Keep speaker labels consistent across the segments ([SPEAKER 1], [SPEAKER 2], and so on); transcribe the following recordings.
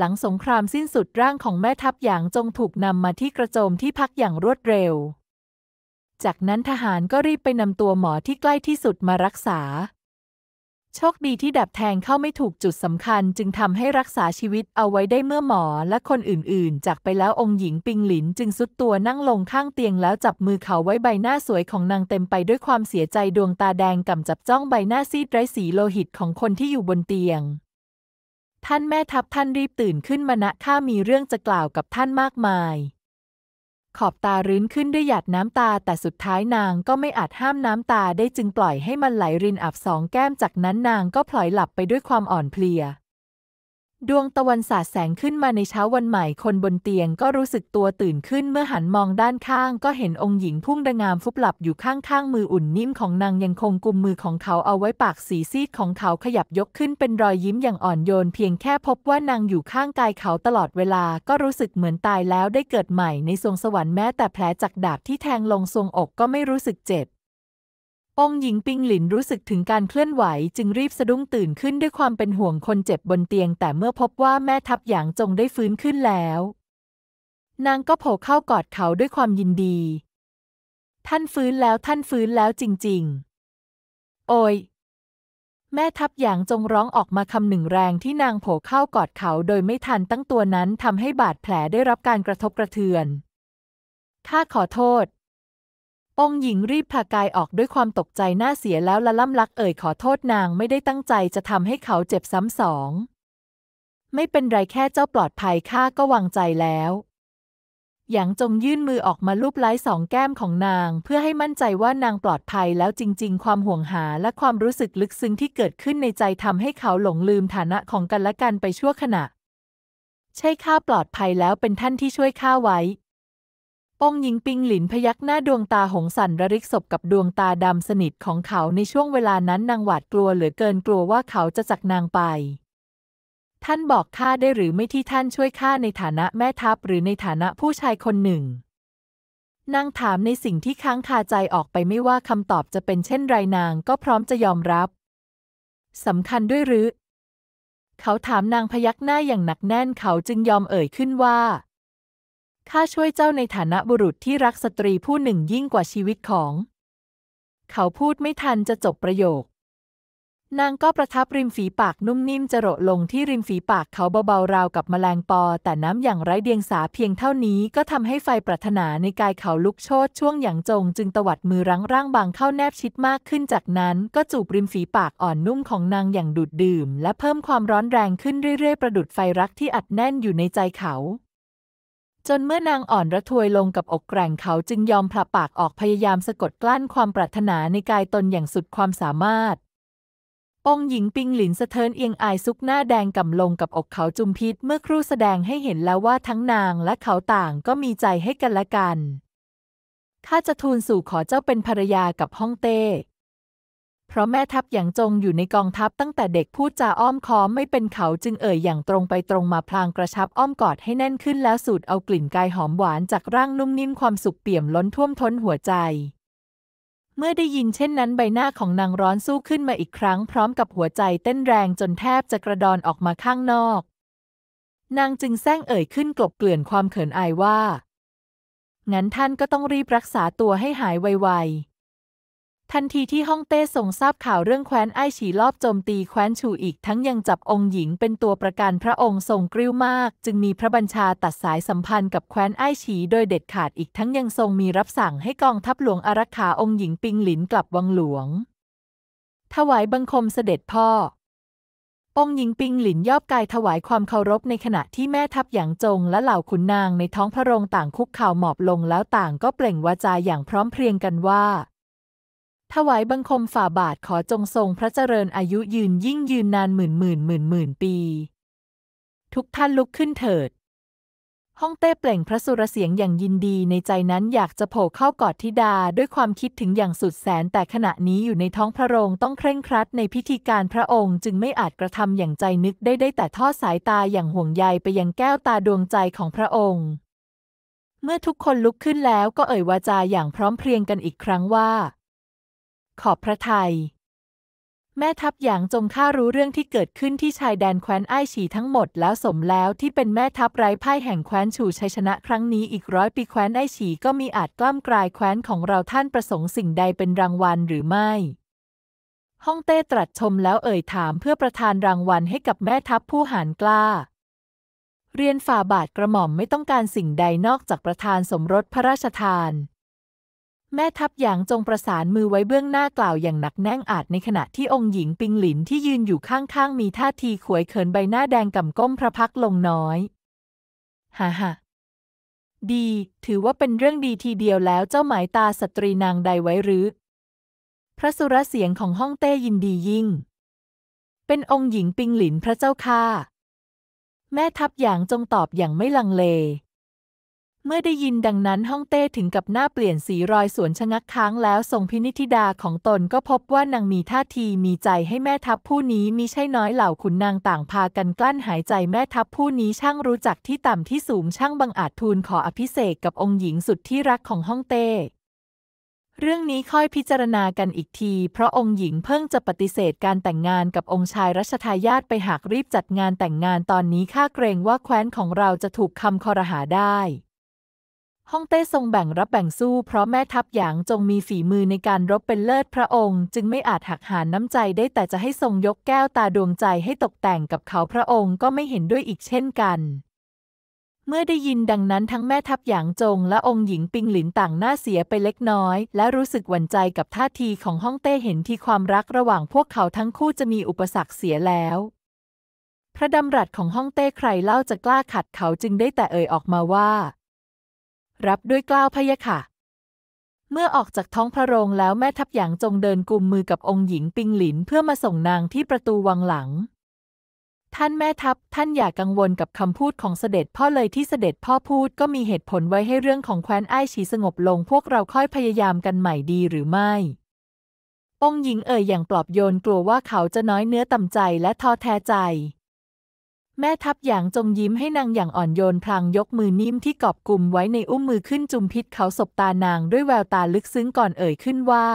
[SPEAKER 1] หลังสงครามสิ้นสุดร่างของแม่ทัพหยางจงถูกนำมาที่กระโจมที่พักอย่างรวดเร็ว จากนั้นทหารก็รีบไปนำตัวหมอที่ใกล้ที่สุดมารักษา โชคดีที่ดับแทงเข้าไม่ถูกจุดสำคัญจึงทำให้รักษาชีวิตเอาไว้ได้เมื่อหมอและคนอื่นๆ จากไปแล้วองค์หญิงปิงหลิน จึงซุดตัวนั่งลงข้างเตียงแล้วจับมือเขาไว้ใบหน้าสวยของนางเต็มไปด้วยความเสียใจดวงตาแดงก่ำจับจ้องใบหน้าซีดไร้สีโลหิตของคนที่อยู่บนเตียงท่านแม่ทัพท่านรีบตื่นขึ้นมานะข้ามีเรื่องจะกล่าวกับท่านมากมาย ขอบตารื้นขึ้นด้วยหยาดน้ำตาแต่สุดท้ายนางก็ไม่อาจห้ามน้ำตาได้จึงปล่อยให้มันไหลรินอับสองแก้มจากนั้นนางก็พลอยหลับไปด้วยความอ่อนเพลียดวงตะวันสาดแสงขึ้นมาในเช้าวันใหม่ คนบนเตียงก็รู้สึกตัวตื่นขึ้น เมื่อหันมองด้านข้าง ก็เห็นองค์หญิงพุ่งดงามฟุบหลับอยู่ข้างๆมืออุ่นนิ่มของนางยังคงกุมมือของเขาเอาไว้ปากสีซีดของเขาขยับยกขึ้นเป็นรอยยิ้มอย่างอ่อนโยนเพียงแค่พบว่านางอยู่ข้างกายเขาตลอดเวลา ก็รู้สึกเหมือนตายแล้วได้เกิดใหม่ในสวงสวรรค์แม้แต่แผลจากดาบที่แทงลงทรวงอกก็ไม่รู้สึกเจ็บองหญิงปิงหลินรู้สึกถึงการเคลื่อนไหวจึงรีบสะดุ้งตื่นขึ้นด้วยความเป็นห่วงคนเจ็บบนเตียง แต่เมื่อพบว่าแม่ทับหยางจงได้ฟื้นขึ้นแล้ว นางก็โผล่เข้ากอดเขาด้วยความยินดี ท่านฟื้นแล้วท่านฟื้นแล้วจริงๆ โอ้ยแม่ทับหยางจงร้องออกมาคำหนึ่งแรงที่นางโผล่เข้ากอดเขาโดยไม่ทันตั้งตัวนั้นทำให้บาดแผลได้รับการกระทบกระเทือนข้าขอโทษองหญิงรีบผากายออกด้วยความตกใจหน้าเสียแล้วละล่ำลัก เอ่ยขอโทษนางไม่ได้ตั้งใจจะทำให้เขาเจ็บซ้ำสอง ไม่เป็นไรแค่เจ้าปลอดภัยข้าก็วางใจแล้วหยางจงยื่นมือออกมาลูบไล้สองแก้มของนาง เพื่อให้มั่นใจว่านางปลอดภัยแล้วจริงๆ ความห่วงหาและความรู้สึกลึกซึ้งที่เกิดขึ้นในใจทำให้เขาหลงลืมฐานะของกันและกันไปชั่วขณะ ใช่ข้าปลอดภัยแล้วเป็นท่านที่ช่วยข้าไว้ป้งยิงปิงหลินพยักหน้าดวงตาหงสันระริกศพกับดวงตาดำสนิทของเขาในช่วงเวลานั้นนางหวาดกลัวเหลือเกินกลัวว่าเขาจะจักนางไป ท่านบอกข้าได้หรือไม่ที่ท่านช่วยข้าในฐานะแม่ทัพหรือในฐานะผู้ชายคนหนึ่งนางถามในสิ่งที่ค้างคาใจออกไปไม่ว่าคำตอบจะเป็นเช่นไรนางก็พร้อมจะยอมรับสำคัญด้วยหรือเขาถามนางพยักหน้าอย่างหนักแน่นเขาจึงยอมเอ่ยขึ้นว่าข้าช่วยเจ้าในฐานะบุรุษที่รักสตรีผู้หนึ่งยิ่งกว่าชีวิตของ เขาพูดไม่ทันจะจบประโยค นางก็ประทับริมฝีปากนุ่มนิ่มจรลงที่ริมฝีปากเขาเบาๆ ราวกับแมลงปอ แต่น้ำอย่างไร้เดียงสาเพียงเท่านี้ก็ทำให้ไฟปรารถนาในกายเขาลุกโชนช่วงอย่างจง จึงตวัดมือรั้งร่างบางเข้าแนบชิดมากขึ้นจากนั้น ก็จูบริมฝีปากอ่อนนุ่มของนางอย่างดูดดื่ม และเพิ่มความร้อนแรงขึ้นเรื่อยๆประดุดไฟรักที่อัดแน่นอยู่ในใจเขาจนเมื่อนางอ่อนระทวยลงกับอกแกร่งเขาจึงยอมผละปากออกพยายามสะกดกลั้นความปรารถนาในกายตนอย่างสุดความสามารถ องหญิงปิงหลินสะเทินเอียงอายซุกหน้าแดงกำลงกับอกเขาจุมพิษเมื่อครู่แสดงให้เห็นแล้วว่าทั้งนางและเขาต่างก็มีใจให้กันและกัน ข้าจะทูลสู่ขอเจ้าเป็นภรรยากับฮ่องเต้เพราะแม่ทัพอย่างจงอยู่ในกองทัพตั้งแต่เด็กพูดจาอ้อมค้อมไม่เป็นเขาจึงเอ่ยอย่างตรงไปตรงมาพลางกระชับอ้อมกอดให้แน่นขึ้นแล้วสูดเอากลิ่นกายหอมหวานจากร่างนุ่มนิ่มความสุขเปี่ยมล้นท่วมท้นหัวใจ เมื่อได้ยินเช่นนั้นใบหน้าของนางร้อนสู้ขึ้นมาอีกครั้งพร้อมกับหัวใจเต้นแรงจนแทบจะกระดอนออกมาข้างนอก นางจึงแซงเอ่ยขึ้นกลบเกลื่อนความเขินอายว่างั้นท่านก็ต้องรีบรักษาตัวให้หายไวๆทันทีที่ฮ่องเต้ส่งทราบข่าวเรื่องแคว้นไอฉีลอบโจมตีแคว้นชูอีกทั้งยังจับองค์หญิงเป็นตัวประกันพระองค์ทรงกริ้วมาก จึงมีพระบัญชาตัดสายสัมพันธ์กับแคว้นไอฉีโดยเด็ดขาดอีกทั้งยังทรงมีรับสั่งให้กองทัพหลวงอารักขาองค์หญิงปิงหลินกลับวังหลวง ถวายบังคมเสด็จพ่อ องหญิงปิงหลินยอบกายถวายความเคารพในขณะที่แม่ทัพหยางจงและเหล่าขุนนางในท้องพระโรงต่างคุกเข่าหมอบลงแล้วต่างก็เปล่งวาจาอย่างพร้อมเพรียงกันว่าถวายบังคมฝ่าบาทขอจงทรงพระเจริญอายุยืนยิ่งยืนนานหมื่นหมื่นหมื่นหมื่นปี ทุกท่านลุกขึ้นเถิดฮ่องเต้เปล่งพระสุรเสียงอย่างยินดีในใจนั้นอยากจะโผล่เข้ากอดธิดาด้วยความคิดถึงอย่างสุดแสนแต่ขณะนี้อยู่ในท้องพระโรงต้องเคร่งครัด ในพิธีการพระองค์จึงไม่อาจกระทำอย่างใจนึกได้ได้แต่ทอดสายตาอย่างห่วงใยไปยังแก้วตาดวงใจของพระองค์ เมื่อทุกคนลุกขึ้นแล้วก็เอ่ยวาจาอย่างพร้อมเพรียงกันอีกครั้งว่าขอบพระทยัยแม่ทัพหยางจงข้ารู้เรื่องที่เกิดขึ้นที่ชายแดนแคว้นไอ้ฉีทั้งหมดแล้วสมแล้วที่เป็นแม่ทัพไร้พ่ายแห่งแคว้นฉูชัยชนะครั้งนี้ อีกร้อยปีแคว้นไอ้ฉีก็มีอาจกล้ามกลายแคว้นของเราท่านประสงค์สิ่งใดเป็นรางวัลหรือไม่ฮ่องเต้ตรัสชมแล้วเอ่ยถามเพื่อประทานรางวัลให้กับแม่ทัพผู้หานกล้า เรียนฝ่าบาทกระหม่อมไม่ต้องการสิ่งใดนอกจากประทานสมรสพระราชทานแม่ทัพหยางจงประสานมือไว้เบื้องหน้ากล่าวอย่างหนักแน่งอาจในขณะที่องค์หญิงปิงหลินที่ยืนอยู่ข้างๆมีท่าทีขวยเขินใบหน้าแดงก่ำก้มพระพักลงน้อย ฮ่าฮ่าดี ถือว่าเป็นเรื่องดีทีเดียวแล้วเจ้าหมายตาสตรีนางใดไว้หรือ พระสุรเสียงของห้องเต้ยินดียิ่ง เป็นองค์หญิงปิงหลินพระเจ้าค่ะ แม่ทัพหยางจงตอบอย่างไม่ลังเลเมื่อได้ยินดังนั้นฮ่องเต้ถึงกับหน้าเปลี่ยนสีรอยสวนชะงักค้าง แล้วทรงพินิธิดาของตนก็พบว่านางมีท่าทีมีใจให้แม่ทัพผู้นี้มิใช่น้อยเหล่าขุนนางต่างพากันกลั้นหายใจแม่ทัพผู้นี้ช่างรู้จักที่ต่ำที่สูงช่างบังอาจทูลขออภิเษกกับองค์หญิงสุดที่รักของฮ่องเต้ เรื่องนี้ค่อยพิจารณากันอีกทีเพราะองค์หญิงเพิ่งจะปฏิเสธการแต่งงานกับองค์ชายรัชทายาทไปหากรีบจัดงานแต่งงานตอนนี้ข้าเกรงว่าแคว้นของเราจะถูกคำคอรหาได้ฮ่องเต้ทรงแบ่งรับแบ่งสู้ เพราะแม่ทัพหยางจงมีฝีมือในการรบเป็นเลิศพระองค์ จึงไม่อาจหักหานน้ำใจได้แต่จะให้ทรงยกแก้วตาดวงใจให้ตกแต่งกับเขาพระองค์ก็ไม่เห็นด้วยอีกเช่นกัน เมื่อได้ยินดังนั้นทั้งแม่ทัพหยางจงและองค์หญิงปิงหลินต่างหน้าเสียไปเล็กน้อย และรู้สึกหวั่นใจกับท่าทีของฮ่องเต้เห็นที่ความรักระหว่างพวกเขาทั้งคู่จะมีอุปสรรคเสียแล้ว พระดำรัสของฮ่องเต้ใครเล่าจะกล้าขัดเขาจึงได้แต่เอ่ยออกมาว่ารับด้วยกล้าวพะยะค่ะ เมื่อออกจากท้องพระโรงแล้วแม่ทัพหยางจงเดินกุมมือกับองค์หญิงปิงหลินเพื่อมาส่งนางที่ประตูวังหลัง ท่านแม่ทัพท่านอย่ากังวลกับคำพูดของเสด็จ พ่อเลยที่เสด็จพ่อพูดก็มีเหตุผลไว้ให้เรื่องของแคว้นไอ้ฉีสงบลงพวกเราค่อยพยายามกันใหม่ดีหรือไม่ องหญิงเอ่ยอย่างปลอบโยนกลัวว่าเขาจะน้อยเนื้อต่ำใจและท้อแท้ใจแม่ทัพหยางจงยิ้มให้นางอย่างอ่อนโยนพลางยกมือนิ่มที่กอบกลุ่มไว้ในอุ้มมือขึ้นจุมพิษเขาสบตานางด้วยแววตาลึกซึ้งก่อนเอ่ยขึ้นว่า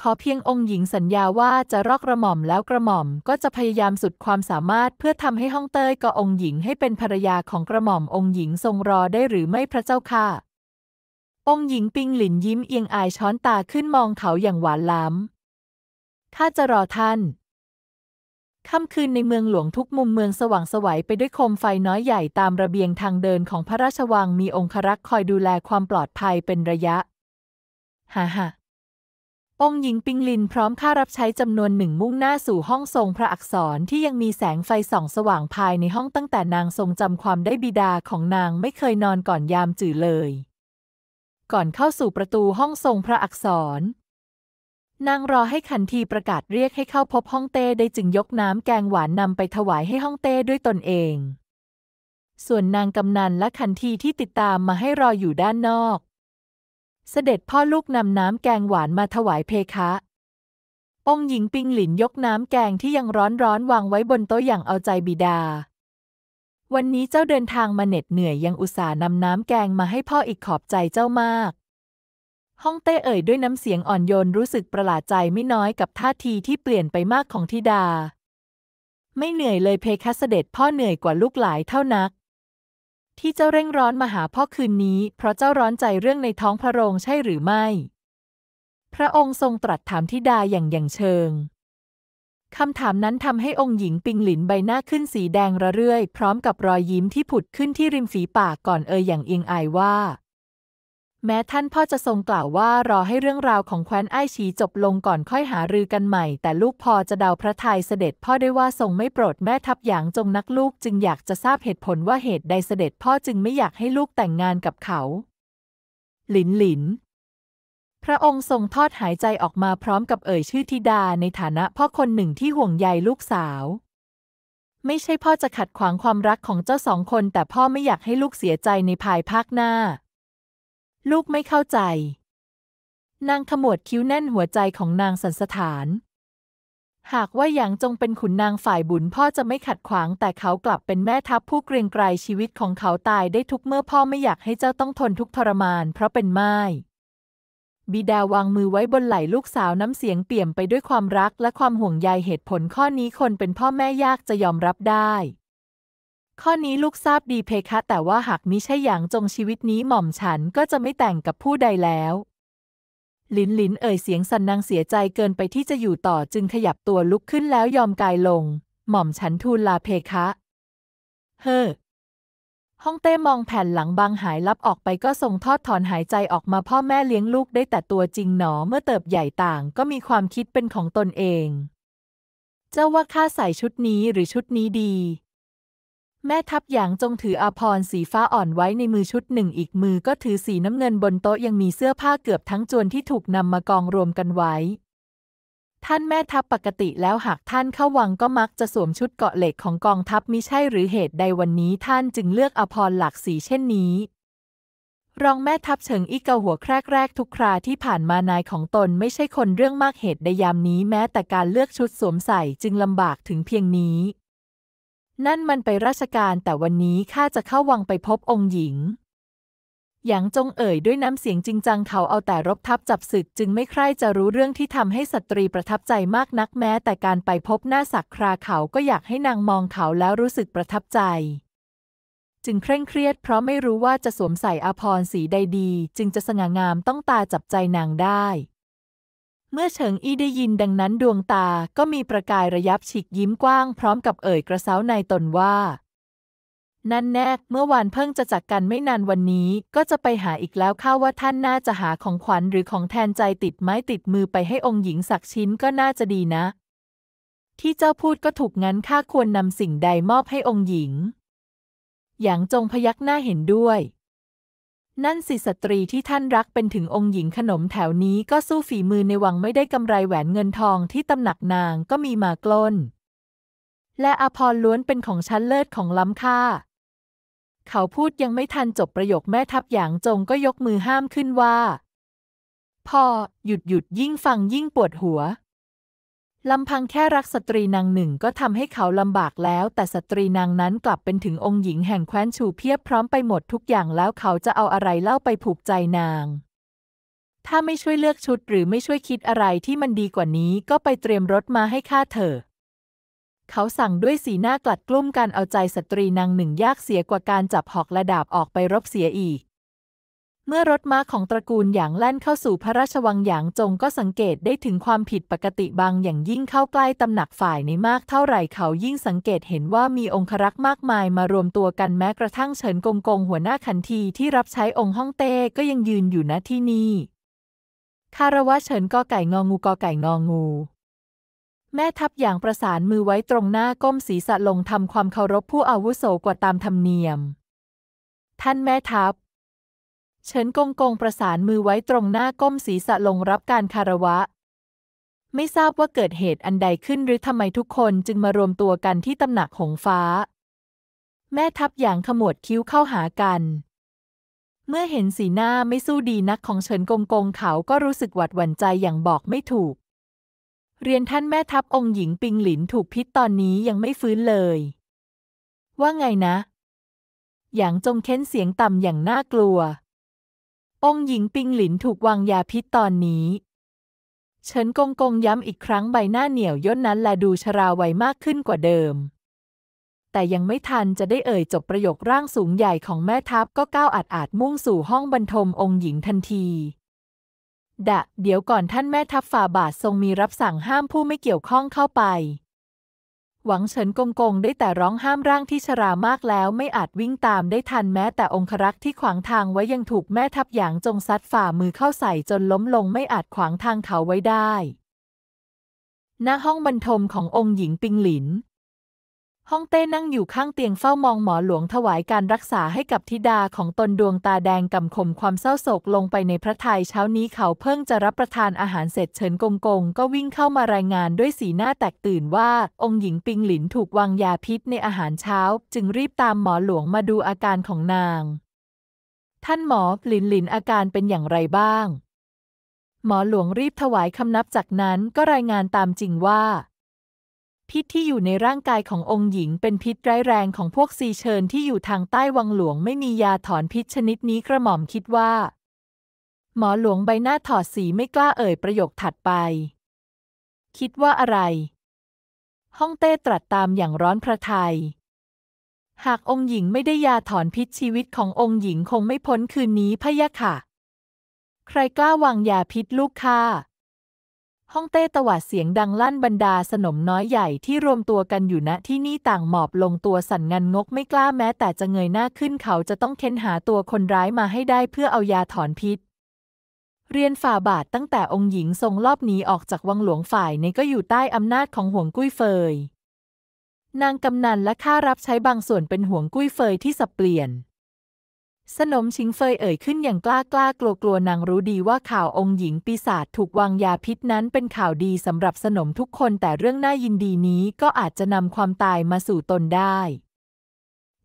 [SPEAKER 1] ขอเพียงองค์หญิงสัญญาว่าจะรอกกระหม่อมแล้วกระหม่อมก็จะพยายามสุดความสามารถเพื่อทำให้ห้องเตยกับองค์หญิงให้เป็นภรรยาของกระหม่อมองค์หญิงทรงรอได้หรือไม่พระเจ้าค่ะ องค์หญิงปิงหลินยิ้มเอียงอายช้อนตาขึ้นมองเขาอย่างหวานล้ำข้าจะรอท่านค่ำคืนในเมืองหลวงทุกมุมเมืองสว่างสวัยไปด้วยโคมไฟน้อยใหญ่ตามระเบียงทางเดินของพระราชวังมีองครักษ์คอยดูแลความปลอดภัยเป็นระยะ ฮ่าฮ่าองหญิงปิงลินพร้อมข้ารับใช้จำนวนหนึ่งมุ่งหน้าสู่ห้องทรงพระอักษรที่ยังมีแสงไฟส่องสว่างภายในห้องตั้งแต่นางทรงจำความได้บิดาของนางไม่เคยนอนก่อนยามจื่อเลย ก่อนเข้าสู่ประตูห้องทรงพระอักษรนางรอให้ขันทีประกาศเรียกให้เข้าพบฮ่องเต้ได้จึงยกน้ำแกงหวานนำไปถวายให้ฮ่องเต้ด้วยตนเอง ส่วนนางกำนันและขันทีที่ติดตามมาให้รออยู่ด้านนอก เสด็จพ่อลูกนำน้ำแกงหวานมาถวายเพคะองหญิงปิงหลินยกน้ำแกงที่ยังร้อนร้อนวางไว้บนโต๊ะอย่างเอาใจบิดา วันนี้เจ้าเดินทางมาเหน็ดเหนื่อยยังอุตส่าห์นำน้ำแกงมาให้พ่ออีกขอบใจเจ้ามากห้องเต้เอ่ยด้วยน้ำเสียงอ่อนโยนรู้สึกประหลาดใจไม่น้อยกับท่าทีที่เปลี่ยนไปมากของธิดา ไม่เหนื่อยเลยเพคะเสด็จพ่อเหนื่อยกว่าลูกหลายเท่านัก ที่เจ้าเร่งร้อนมาหาพ่อคืนนี้เพราะเจ้าร้อนใจเรื่องในท้องพระโรงใช่หรือไม่ พระองค์ทรงตรัสถามธิดาอย่างอย่างเชิงคำถามนั้นทำให้องค์หญิงปิงหลินใบหน้าขึ้นสีแดงระเรื่อยพร้อมกับรอยยิ้มที่ผุดขึ้นที่ริมฝีปากก่อนเอ่ยอย่างเอียงอายว่าแม้ท่านพ่อจะทรงกล่าวว่ารอให้เรื่องราวของแคว้นไอชีจบลงก่อนค่อยหารือกันใหม่ แต่ลูกพอจะเดาพระทัยเสด็จพ่อได้ว่าทรงไม่โปรดแม่ทับหยางจงนักลูกจึงอยากจะทราบเหตุผลว่าเหตุใดเสด็จ พ่อจึงไม่อยากให้ลูกแต่งงานกับเขาหลินหลิน พระองค์ทรงทอดหายใจออกมาพร้อมกับเอ่ยชื่อธิดาในฐานะพ่อคนหนึ่งที่ห่วงใยลูกสาว ไม่ใช่พ่อจะขัดขวางความรักของเจ้าสองคน แต่พ่อไม่อยากให้ลูกเสียใจในภายภาคหน้าลูกไม่เข้าใจ นางขมวดคิ้วแน่นหัวใจของนางสันสถาน หากว่าหยางจงเป็นขุนนางฝ่ายบุญพ่อจะไม่ขัดขวาง แต่เขากลับเป็นแม่ทัพผู้เกรียงไกรชีวิตของเขาตายได้ทุกเมื่อพ่อไม่อยากให้เจ้าต้องทนทุกทรมาน เพราะเป็นไม้บิดาวางมือไว้บนไหล่ลูกสาวน้ำเสียงเปี่ยมไปด้วยความรักและความห่วงใยเหตุผลข้อนี้คนเป็นพ่อแม่ยากจะยอมรับได้ข้อนี้ลูกทราบดีเพคะ แต่ว่าหากมิใช่อย่างจงชีวิตนี้หม่อมฉันก็จะไม่แต่งกับผู้ใดแล้ว ลินลินเอ่ยเสียงสันนางเสียใจเกินไปที่จะอยู่ต่อจึงขยับตัวลุกขึ้นแล้วยอมกายลงหม่อมฉันทูลลาเพคะ เฮ้อฮ่องเต้มองแผ่นหลังบางหายลับออกไปก็ทรงทอดถอนหายใจออกมาพ่อแม่เลี้ยงลูกได้แต่ตัวจริงหนอเมื่อเติบใหญ่ต่างก็มีความคิดเป็นของตนเอง เจ้าว่าข้าใส่ชุดนี้หรือชุดนี้ดีแม่ทัพหยางจงถืออาพรสีฟ้าอ่อนไว้ในมือชุดหนึ่งอีกมือก็ถือสีน้ำเงินบนโต๊ะยังมีเสื้อผ้าเกือบทั้งจวนที่ถูกนำมากองรวมกันไว้ ท่านแม่ทัพปกติแล้วหากท่านเข้าวังก็มักจะสวมชุดเกาะเหล็กของกองทัพมิใช่หรือเหตุใดวันนี้ท่านจึงเลือกอาพรหลากสีเช่นนี้ รองแม่ทัพเฉิงอีกเกาหัวแครกแรกทุกคราที่ผ่านมานายของตนไม่ใช่คนเรื่องมากเหตุใดยามนี้แม้แต่การเลือกชุดสวมใส่จึงลำบากถึงเพียงนี้นั่นมันไปราชการแต่วันนี้ข้าจะเข้าวังไปพบองค์หญิง หยางจงเอ่ยด้วยน้ำเสียงจริงจังเขาเอาแต่รบทับจับศึก จึงไม่ใคร่จะรู้เรื่องที่ทำให้สตรีประทับใจมากนักแม้ แต่การไปพบหน้าสักคราเขาก็อยากให้นางมองเขาแล้วรู้สึกประทับใจ จึงเคร่งเครียด เพราะไม่รู้ว่าจะสวมใส่อาภรณ์สีใดดี จึงจะสง่างามต้องตาจับใจนางได้เมื่อเฉิงอี้ได้ยินดังนั้นดวงตาก็มีประกายระยับฉีกยิ้มกว้างพร้อมกับเอ่ยกระเซ้าในตนว่านั่นแน่เมื่อวานเพิ่งจะจักกันไม่นานวันนี้ก็จะไปหาอีกแล้วข้าว่าท่านน่าจะหาของขวัญหรือของแทนใจติดไม้ติดมือไปให้องค์หญิงสักชิ้นก็น่าจะดีนะ ที่เจ้าพูดก็ถูกงั้นข้าควรนำสิ่งใดมอบให้องค์หญิงหยางจงพยักหน้าเห็นด้วยนั่นสิสตรีที่ท่านรักเป็นถึงองค์หญิงขนมแถวนี้ก็สู้ฝีมือในวังไม่ได้กำไรแหวนเงินทองที่ตำหนักนางก็มีมากล้น และอภรล้วนเป็นของชั้นเลิศของล้ำค่า เขาพูดยังไม่ทันจบประโยคแม่ทัพหยางจงก็ยกมือห้ามขึ้นว่าพอหยุดหยุดยิ่งฟังยิ่งปวดหัวลำพังแค่รักสตรีนางหนึ่งก็ทำให้เขาลำบากแล้ว แต่สตรีนางนั้นกลับเป็นถึงองค์หญิงแห่งแคว้นชูเพียบพร้อมไปหมดทุกอย่างแล้วเขาจะเอาอะไรเล่าไปผูกใจนาง ถ้าไม่ช่วยเลือกชุดหรือไม่ช่วยคิดอะไรที่มันดีกว่านี้ ก็ไปเตรียมรถมาให้ข้าเถอะเขาสั่งด้วยสีหน้ากลัดกลุ้มการเอาใจสตรีนางหนึ่งยากเสียกว่าการจับหอกและดาบออกไปรบเสียอีกเมื่อรถม้าของตระกูลหยางแล่นเข้าสู่พระราชวังหยางจงก็สังเกตได้ถึงความผิดปกติบางอย่างยิ่งเข้าใกล้ตำหนักฝ่ายในมากเท่าไหร่เขายิ่งสังเกตเห็นว่ามีองครักษ์มากมายมารวมตัวกันแม้กระทั่งเฉินกงกงหัวหน้าขันทีที่รับใช้องค์ฮ่องเต้ก็ยังยืนอยู่ณที่นี่ คารวะเฉินกอไก่งองูกอไก่งองู แม่ทัพหยางประสานมือไว้ตรงหน้าก้มศีรษะลงทำความเคารพผู้อาวุโสกว่าตามธรรมเนียมท่านแม่ทัพเฉินกงกงประสานมือไว้ตรงหน้าก้มศีรษะลงรับการคารวะ ไม่ทราบว่าเกิดเหตุอันใดขึ้นหรือทำไมทุกคนจึงมารวมตัวกันที่ตำหนักหงฟ้า แม่ทัพหยางขมวดคิ้วเข้าหากัน เมื่อเห็นสีหน้าไม่สู้ดีนักของเฉินกงกงเขาก็รู้สึกหวัดหวั่นใจอย่างบอกไม่ถูก เรียนท่านแม่ทัพองค์หญิงปิงหลินถูกพิษตอนนี้ยังไม่ฟื้นเลย ว่าไงนะหยางจงเค้นเสียงต่ำอย่างน่ากลัวองหญิงปิงหลินถูกวางยาพิษตอนนี้ เฉินกงกงย้ำอีกครั้งใบหน้าเหนียวย่นนั้นและดูชราวัยมากขึ้นกว่าเดิม แต่ยังไม่ทันจะได้เอ่ยจบประโยคร่างสูงใหญ่ของแม่ทัพก็ก้าวอาดอาดมุ่งสู่ห้องบรรทมองค์หญิงทันที ดะ เดี๋ยวก่อนท่านแม่ทัพฝ่าบาททรงมีรับสั่งห้ามผู้ไม่เกี่ยวข้องเข้าไปหวังเฉินกงกงได้แต่ร้องห้ามร่างที่ชรามากแล้วไม่อาจวิ่งตามได้ทันแม้แต่องครักษ์ที่ขวางทางไว้ยังถูกแม่ทับหยางจงซัดฝ่ามือเข้าใส่จนล้มลงไม่อาจขวางทางเขาไว้ได้ณห้องบรรทมขององค์หญิงปิงหลินห้องเต้นั่งอยู่ข้างเตียงเฝ้ามองหมอหลวงถวายการรักษาให้กับธิดาของตนดวงตาแดงกำขมความเศร้าโศกลงไปในพระทัยเช้านี้เขาเพิ่งจะรับประทานอาหารเสร็จเฉินกงกงก็วิ่งเข้ามารายงานด้วยสีหน้าแตกตื่นว่า องค์หญิงปิงหลินถูกวางยาพิษในอาหารเช้าจึงรีบตามหมอหลวงมาดูอาการของนาง ท่านหมอหลินหลินอาการเป็นอย่างไรบ้าง หมอหลวงรีบถวายคำนับจากนั้นก็รายงานตามจริงว่าพิษที่อยู่ในร่างกายขององค์หญิงเป็นพิษร้ายแรงของพวกซีเชิญที่อยู่ทางใต้วังหลวง ไม่มียาถอนพิษชนิดนี้กระหม่อมคิดว่า หมอหลวงใบหน้าถอดสีไม่กล้าเอ่ย ประโยคถัดไป คิดว่าอะไร ห้องเต้ตรัสตามอย่างร้อนพระทยัยหากองค์หญิงไม่ได้ยาถอนพิษชีวิตขององค์หญิงคงไม่พ้นคืนนี้พะยะค่ะใครกล้าวางยาพิษลูกค้าห้องเต้ตวาดเสียงดังลั่นบรรดาสนมน้อยใหญ่ที่รวมตัวกันอยู่ณที่นี่ต่างหมอบลงตัวสั่นงันงกไม่กล้าแม้แต่จะเงยหน้าขึ้นเขาจะต้องเค้นหาตัวคนร้ายมาให้ได้เพื่อเอายาถอนพิษ เรียนฝ่าบาทตั้งแต่องค์หญิงทรงลอบหนีออกจากวังหลวงฝ่ายในก็อยู่ใต้อำนาจของห่วงกุ้ยเฟย นางกำนันและข้ารับใช้บางส่วนเป็นห่วงกุ้ยเฟย ที่สับเปลี่ยนสนมชิงเฟยเอ่ยขึ้นอย่างกล้ากล้ากลัวกลัวนางรู้ดีว่าข่าวองค์หญิงปีศาจถูกวางยาพิษนั้นเป็นข่าวดีสำหรับสนมทุกคนแต่เรื่องน่ายินดีนี้ก็อาจจะนำความตายมาสู่ตนได้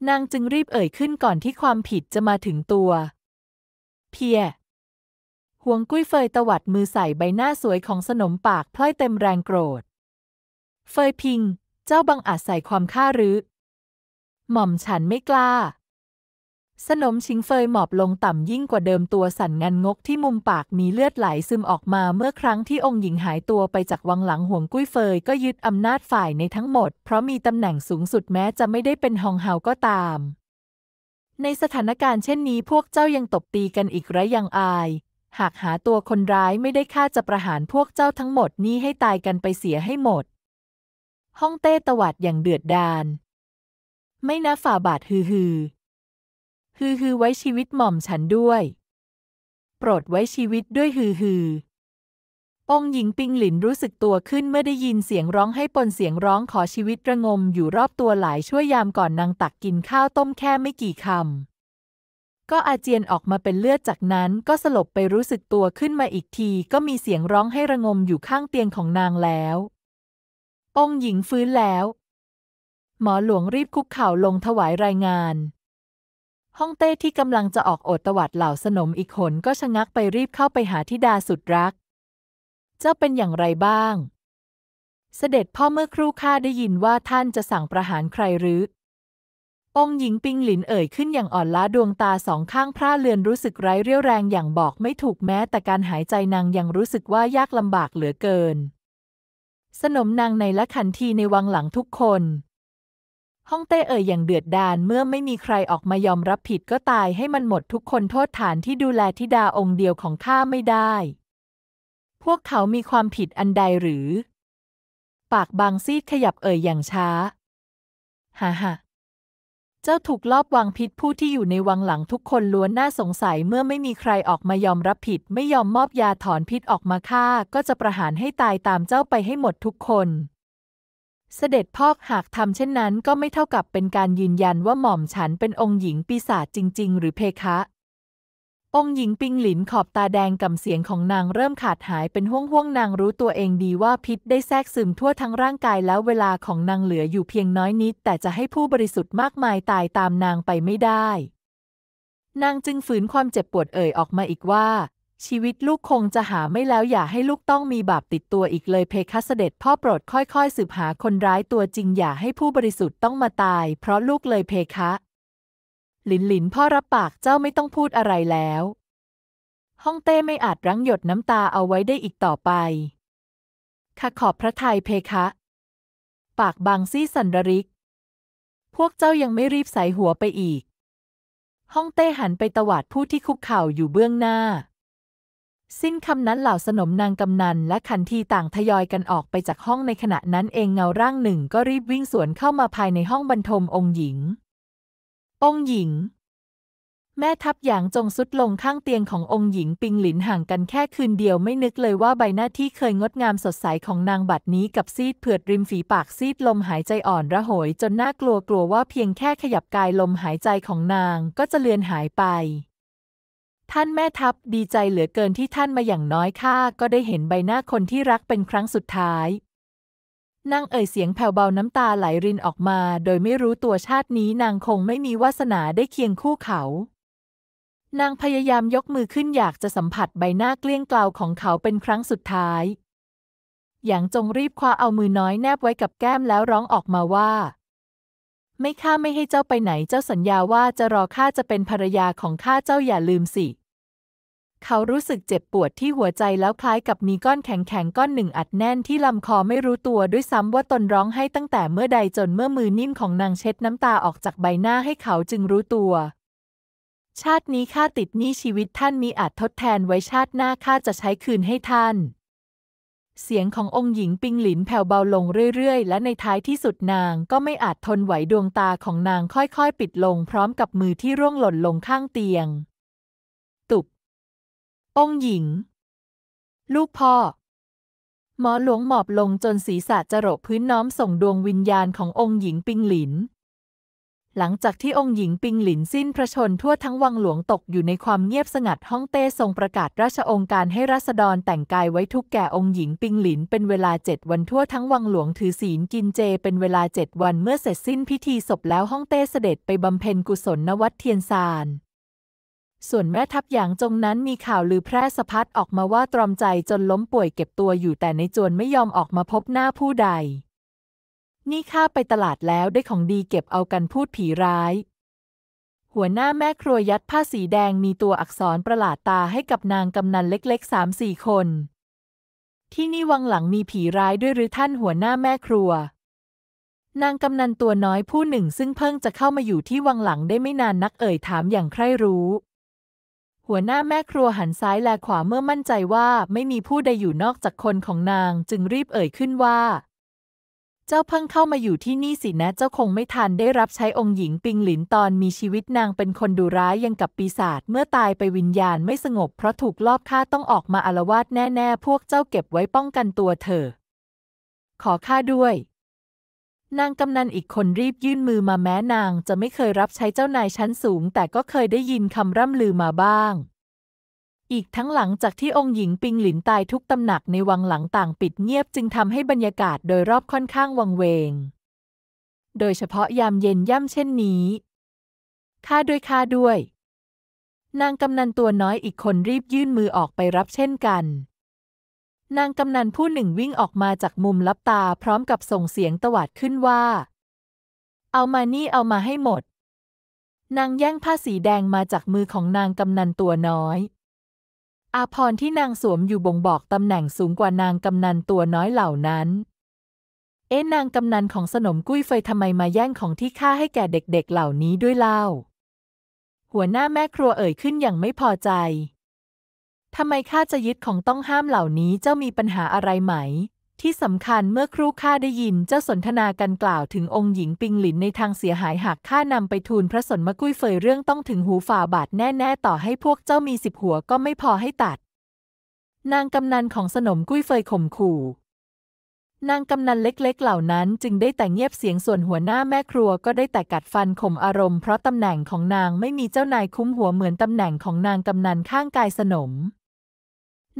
[SPEAKER 1] นางจึงรีบเอ่ยขึ้นก่อนที่ความผิดจะมาถึงตัว เพีย ห่วงกุ้ยเฟยตวัดมือใส่ใบหน้าสวยของสนมปากพล่อยเต็มแรงโกรธ เฟยพิง เจ้าบังอาจใส่ความฆ่าหรือหม่อมฉันไม่กล้าสนมชิงเฟยหมอบลงต่ำยิ่งกว่าเดิมตัวสั่นงันงกที่มุมปากมีเลือดไหลซึมออกมาเมื่อครั้งที่องค์หญิงหายตัวไปจากวังหลังห่วงกุ้ยเฟยก็ยึดอำนาจฝ่ายในทั้งหมดเพราะมีตำแหน่งสูงสุดแม้จะไม่ได้เป็นฮองเฮาก็ตาม ในสถานการณ์เช่นนี้พวกเจ้ายังตบตีกันอีกระยังอายหากหาตัวคนร้ายไม่ได้ฆ่าจะประหารพวกเจ้าทั้งหมดนี้ให้ตายกันไปเสียให้หมดห้องเต้ตวัดอย่างเดือดดาลไม่นะฝ่าบาทฮือฮือฮือฮือไว้ชีวิตหม่อมฉันด้วย โปรดไว้ชีวิตด้วยฮือฮือ องหญิงปิงหลินรู้สึกตัวขึ้นเมื่อได้ยินเสียงร้องให้ปนเสียงร้องขอชีวิตระงมอยู่รอบตัวหลาย ชั่วยามก่อนนางตักกินข้าวต้มแค่ไม่กี่คำ ก็อาเจียนออกมาเป็นเลือดจากนั้นก็สลบไปรู้สึกตัวขึ้นมาอีกที ก็มีเสียงร้องให้ระงมอยู่ข้างเตียงของนางแล้ว องหญิงฟื้นแล้ว หมอหลวงรีบคุกเข่าลงถวายรายงานฮ่องเต้ที่กำลังจะออกโอดตวัดเหล่าสนมอีกคนก็ชะงักไปรีบเข้าไปหาทิดาสุดรัก เจ้าเป็นอย่างไรบ้าง เสด็จพ่อเมื่อครู่ข้าได้ยินว่าท่านจะสั่งประหารใครหรือองหญิงปิงหลินเอ่ยขึ้นอย่างอ่อนล้าดวงตาสองข้างพร่าเลือนรู้สึกไร้เรี่ยวแรงอย่างบอกไม่ถูกแม้ แต่การหายใจนางยังรู้สึกว่ายากลำบากเหลือเกิน สนมนางในละขันทีในวังหลังทุกคนห้องเต้เอ่ยอย่างเดือดดาลเมื่อไม่มีใครออกมายอมรับผิดก็ตายให้มันหมดทุกคนโทษฐานที่ดูแลทิดาองค์เดียวของข้าไม่ได้ พวกเขามีความผิดอันใดหรือ ปากบางซีดขยับเอ่ยอย่างช้าฮ่าฮ่าเจ้าถูกลอบวางพิษผู้ที่อยู่ในวังหลังทุกคนล้วนน่าสงสัยเมื่อไม่มีใครออกมายอมรับผิด ไม่ยอมมอบยาถอนพิษออกมาฆ่าก็จะประหารให้ตายตามเจ้าไปให้หมดทุกคนเสด็จพ่อหากทำเช่นนั้น ก็ไม่เท่ากับเป็นการยืนยันว่าหม่อมฉันเป็นองค์หญิงปีศาจจริงๆ หรือเพคะ องค์หญิงปิงหลินขอบตาแดงกำเสียงของนางเริ่มขาดหายเป็นห่วงห่วงนางรู้ตัวเองดีว่าพิษได้แทรกซึมทั่วทั้งร่างกายแล้วเวลาของนางเหลืออยู่เพียงน้อยนิด แต่จะให้ผู้บริสุทธิ์มากมายตายตามนางไปไม่ได้ นางจึงฝืนความเจ็บปวดเอ่ยออกมาอีกว่าชีวิตลูกคงจะหาไม่แล้วอย่าให้ลูกต้องมีบาปติดตัวอีกเลยเพคะเสด็จพ่อโปรดค่อย ๆสืบหาคนร้ายตัวจริงอย่าให้ผู้บริสุทธิ์ต้องมาตาย เพราะลูกเลยเพคะหลินหลินพ่อรับปากเจ้าไม่ต้องพูดอะไรแล้วฮ่องเต้ไม่อาจรั้งหยดน้ำตาเอาไว้ได้อีกต่อไปข้าขอบพระทัยเพคะ ปากบางซี่สันริก พวกเจ้ายังไม่รีบใส่หัวไปอีกฮ่องเต้หันไปตวาดผู้ที่คุกเข่าอยู่เบื้องหน้าสิ้นคำนั้นเหล่าสนมนางกำนันและขันทีต่างทยอยกันออกไปจากห้องในขณะนั้นเองเงาร่างหนึ่งก็รีบวิ่งสวนเข้ามาภายในห้องบรรทมองค์หญิง องค์หญิง แม่ทับหยางจงสุดลงข้างเตียงขององค์หญิงปิงหลินห่างกันแค่คืนเดียวไม่นึกเลยว่าใบหน้าที่เคยงดงามสดใสของนางบัดนี้กับซีดเผือดริมฝีปากซีดลมหายใจอ่อนระหยจนน่ากลัวกลัวว่าเพียงแค่ขยับกายลมหายใจของนางก็จะเลือนหายไปท่านแม่ทัพดีใจเหลือเกินที่ท่านมาอย่างน้อยข้าก็ได้เห็นใบหน้าคนที่รักเป็นครั้งสุดท้าย นางเอ่ยเสียงแผ่วเบาน้ำตาไหลรินออกมาโดยไม่รู้ตัวชาตินี้นางคงไม่มีวาสนาได้เคียงคู่เขา นางพยายามยกมือขึ้นอยากจะสัมผัสใบหน้าเกลี้ยงเกลาของเขาเป็นครั้งสุดท้าย อย่างจงรีบคว้าเอามือน้อยแนบไว้กับแก้มแล้วร้องออกมาว่าไม่ข้าไม่ให้เจ้าไปไหน เจ้าสัญญาว่าจะรอข้าจะเป็นภรรยาของข้าเจ้าอย่าลืมสิ เขารู้สึกเจ็บปวดที่หัวใจแล้วคล้ายกับมีก้อนแข็งๆ ก้อนหนึ่งอัดแน่นที่ลำคอไม่รู้ตัวด้วยซ้ำว่าตนร้องให้ตั้งแต่เมื่อใดจนเมื่อมือนิ่มของนางเช็ดน้ำตาออกจากใบหน้าให้เขาจึงรู้ตัว ชาตินี้ข้าติดหนี้ชีวิตท่านมีอาจทดแทนไว้ชาติหน้าข้าจะใช้คืนให้ท่านเสียงขององค์หญิงปิงหลินแผ่วเบาลงเรื่อยๆ และในท้ายที่สุดนางก็ไม่อาจทนไหวดวงตาของนางค่อย ๆ ปิดลงพร้อมกับมือที่ร่วงหล่นลงข้างเตียง ตุบ องค์หญิง ลูกพ่อ หมอหลวงหมอบลงจนศีรษะจะรบพื้นน้อมส่งดวงวิญญาณขององค์หญิงปิงหลินหลังจากที่องค์หญิงปิงหลินสิ้นพระชนทั่วทั้งวังหลวงตกอยู่ในความเงียบสงัดฮ่องเต้ทรงประกาศราชองค์การให้รัษฎรแต่งกายไว้ทุกแก่องค์หญิงปิงหลินเป็นเวลาเจ็ดวันทั่วทั้งวังหลวงถือศีลกินเจเป็นเวลาเจ็ดวันเมื่อเสร็จสิ้นพิธีศพแล้วฮ่องเต้เสด็จไปบำเพ็ญกุศลณวัดเทียนซาน ส่วนแม่ทัพหยางจงนั้นมีข่าวลือแพร่สะพัดออกมาว่าตรอมใจจนล้มป่วยเก็บตัวอยู่แต่ในจวนไม่ยอมออกมาพบหน้าผู้ใดนี่ข้าไปตลาดแล้วได้ของดีเก็บเอากันพูดผีร้าย หัวหน้าแม่ครัวยัดผ้าสีแดงมีตัวอักษรประหลาดตาให้กับนางกำนันเล็กๆสามสี่คน ที่นี่วังหลังมีผีร้ายด้วยหรือท่านหัวหน้าแม่ครัว นางกำนันตัวน้อยผู้หนึ่งซึ่งเพิ่งจะเข้ามาอยู่ที่วังหลังได้ไม่นานนักเอ่ยถามอย่างใคร่รู้ หัวหน้าแม่ครัวหันซ้ายแลขวาเมื่อมั่นใจว่าไม่มีผู้ใดอยู่นอกจากคนของนาง จึงรีบเอ่ยขึ้นว่าเจ้าเพิ่งเข้ามาอยู่ที่นี่สินะ เจ้าคงไม่ทันได้รับใช้องค์หญิงปิงหลินตอนมีชีวิตนางเป็นคนดุร้ายยังกับปีศาจเมื่อตายไปวิญญาณไม่สงบเพราะถูกลอบฆ่าต้องออกมาอารวาสแน่ ๆ พวกเจ้าเก็บไว้ป้องกันตัวเถอะขอข้าด้วย นางกำนันอีกคนรีบยื่นมือมาแม้นางจะไม่เคยรับใช้เจ้านายชั้นสูง แต่ก็เคยได้ยินคำร่ำลือมาบ้างอีกทั้งหลังจากที่องค์หญิงปิงหลินตายทุกตำหนักในวังหลังต่างปิดเงียบจึงทำให้บรรยากาศโดยรอบค่อนข้างวังเวง โดยเฉพาะยามเย็นย่ำเช่นนี้ข้าด้วยข้าด้วย นางกำนันตัวน้อยอีกคนรีบยื่นมือออกไปรับเช่นกัน นางกำนันผู้หนึ่งวิ่งออกมาจากมุมลับตาพร้อมกับส่งเสียงตวาดขึ้นว่า เอามานี่เอามาให้หมด นางแย่งผ้าสีแดงมาจากมือของนางกำนันตัวน้อยอาพรที่นางสวมอยู่บ่งบอกตำแหน่งสูงกว่านางกำนันตัวน้อยเหล่านั้น เอ๊นางกำนันของสนมกุ้ยเฟยทำไมมาแย่งของที่ข้าให้แก่เด็กๆเหล่านี้ด้วยเล่า หัวหน้าแม่ครัวเอ่ยขึ้นอย่างไม่พอใจ ทำไมข้าจะยึดของต้องห้ามเหล่านี้เจ้ามีปัญหาอะไรไหมที่สำคัญเมื่อครูข้าได้ยินเจ้าสนทนากันกล่าวถึงองค์หญิงปิงหลินในทางเสียหายหากข้านำไปทูลพระสนมกุ้ยเฟยเรื่องต้องถึงหูฝ่าบาทแน่ ๆ ต่อให้พวกเจ้ามีสิบหัวก็ไม่พอให้ตัด นางกำนันของสนมกุ้ยเฟยข่มขู่ นางกำนันเล็กๆเหล่านั้นจึงได้แต่เงียบเสียงส่วนหัวหน้าแม่ครัวก็ได้แต่กัดฟันข่มอารมณ์เพราะตำแหน่งของนางไม่มีเจ้านายคุ้มหัวเหมือนตำแหน่งของนางกำนันข้างกายสนม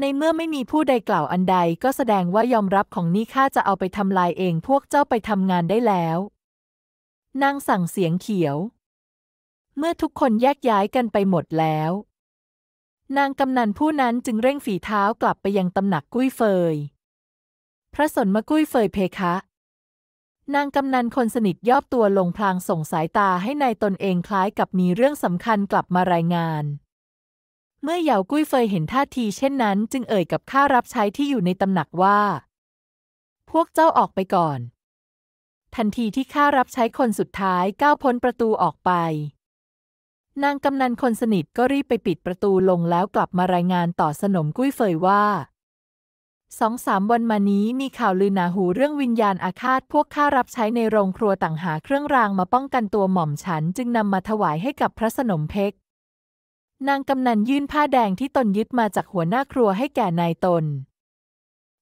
[SPEAKER 1] ในเมื่อไม่มีผู้ใดกล่าวอันใดก็แสดงว่ายอมรับของนี่ข้าจะเอาไปทำลายเองพวกเจ้าไปทำงานได้แล้ว นางสั่งเสียงเขียว เมื่อทุกคนแยกย้ายกันไปหมดแล้ว นางกำนันผู้นั้นจึงเร่งฝีเท้ากลับไปยังตำหนักกุ้ยเฟย พระสนมกุ้ยเฟยเพคะ นางกำนันคนสนิทย่อตัวลงพลางส่งสายตาให้ในายตนเองคล้ายกับมีเรื่องสำคัญกลับมารายงานเมื่อเหยากุ้ยเฟยเห็นท่าที เช่นนั้นจึงเอ่ยกับข้ารับใช้ที่อยู่ในตำหนักว่า พวกเจ้าออกไปก่อน ทันทีที่ข้ารับใช้คนสุดท้ายก้าวพ้นประตูออกไป นางกำนันคนสนิทก็รีบไปปิดประตูลงแล้วกลับมารายงานต่อสนมกุ้ยเฟยว่าสองสามวันมานี้มีข่าวลือหนาหูเรื่องวิญญาณอาฆาตพวกข้ารับใช้ในโรงครัวต่างหาเครื่องรางมาป้องกันตัวหม่อมฉันจึงนำมาถวายให้กับพระสนมเพกนางกำนันยื่นผ้าแดงที่ตนยึดมาจากหัวหน้าครัวให้แก่นายตน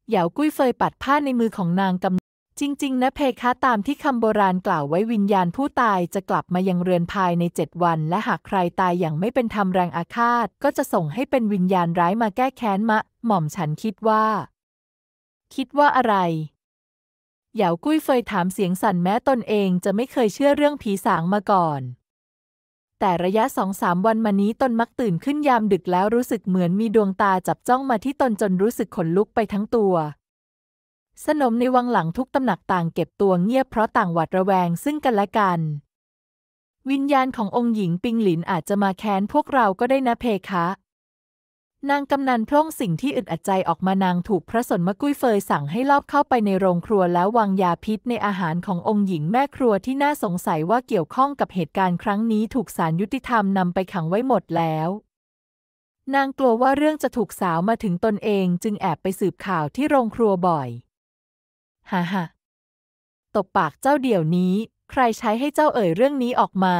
[SPEAKER 1] เหยากุ้ยเฟยปัดผ้าในมือของนางกำจริง ๆ นะเพคะตามที่คำโบราณกล่าวไว้วิญญาณผู้ตายจะกลับมายังเรือนภายในเจ็ดวัน และหากใครตายอย่างไม่เป็นธรรมแรงอาฆาตก็จะส่งให้เป็นวิญญาณร้ายมาแก้แค้นมะ หม่อมฉันคิดว่า คิดว่าอะไรเหยากุ้ยเฟยถามเสียงสั่นแม้ตนเองจะไม่เคยเชื่อเรื่องผีสางมาก่อนแต่ระยะสองสามวันมานี้ตนมักตื่นขึ้นยามดึกแล้วรู้สึกเหมือนมีดวงตาจับจ้องมาที่ตนจนรู้สึกขนลุกไปทั้งตัว สนมในวังหลังทุกตำหนักต่างเก็บตัวเงียบเพราะต่างหวัดระแวงซึ่งกันและกัน วิญญาณขององค์หญิงปิงหลินอาจจะมาแค้นพวกเราก็ได้นะเพคะนางกำนันพร่องสิ่งที่อึดอัดใจออกมานางถูกพระสนมกุ้ยเฟยสั่งให้ลอบเข้าไปในโรงครัวแล้ววางยาพิษ ในอาหารขององค์หญิงแม่ครัวที่น่าสงสัยว่าเกี่ยวข้องกับเหตุการณ์ครั้งนี้ถูกศาลยุติธรรมนำไปขังไว้หมดแล้ว นางกลัวว่าเรื่องจะถูกสาวมาถึงตนเองจึงแอบไปสืบข่าวที่โรงครัวบ่อยฮ่าฮ่าตบปากเจ้าเดี๋ยวนี้ ใครใช้ให้เจ้าเอ่ยเรื่องนี้ออกมา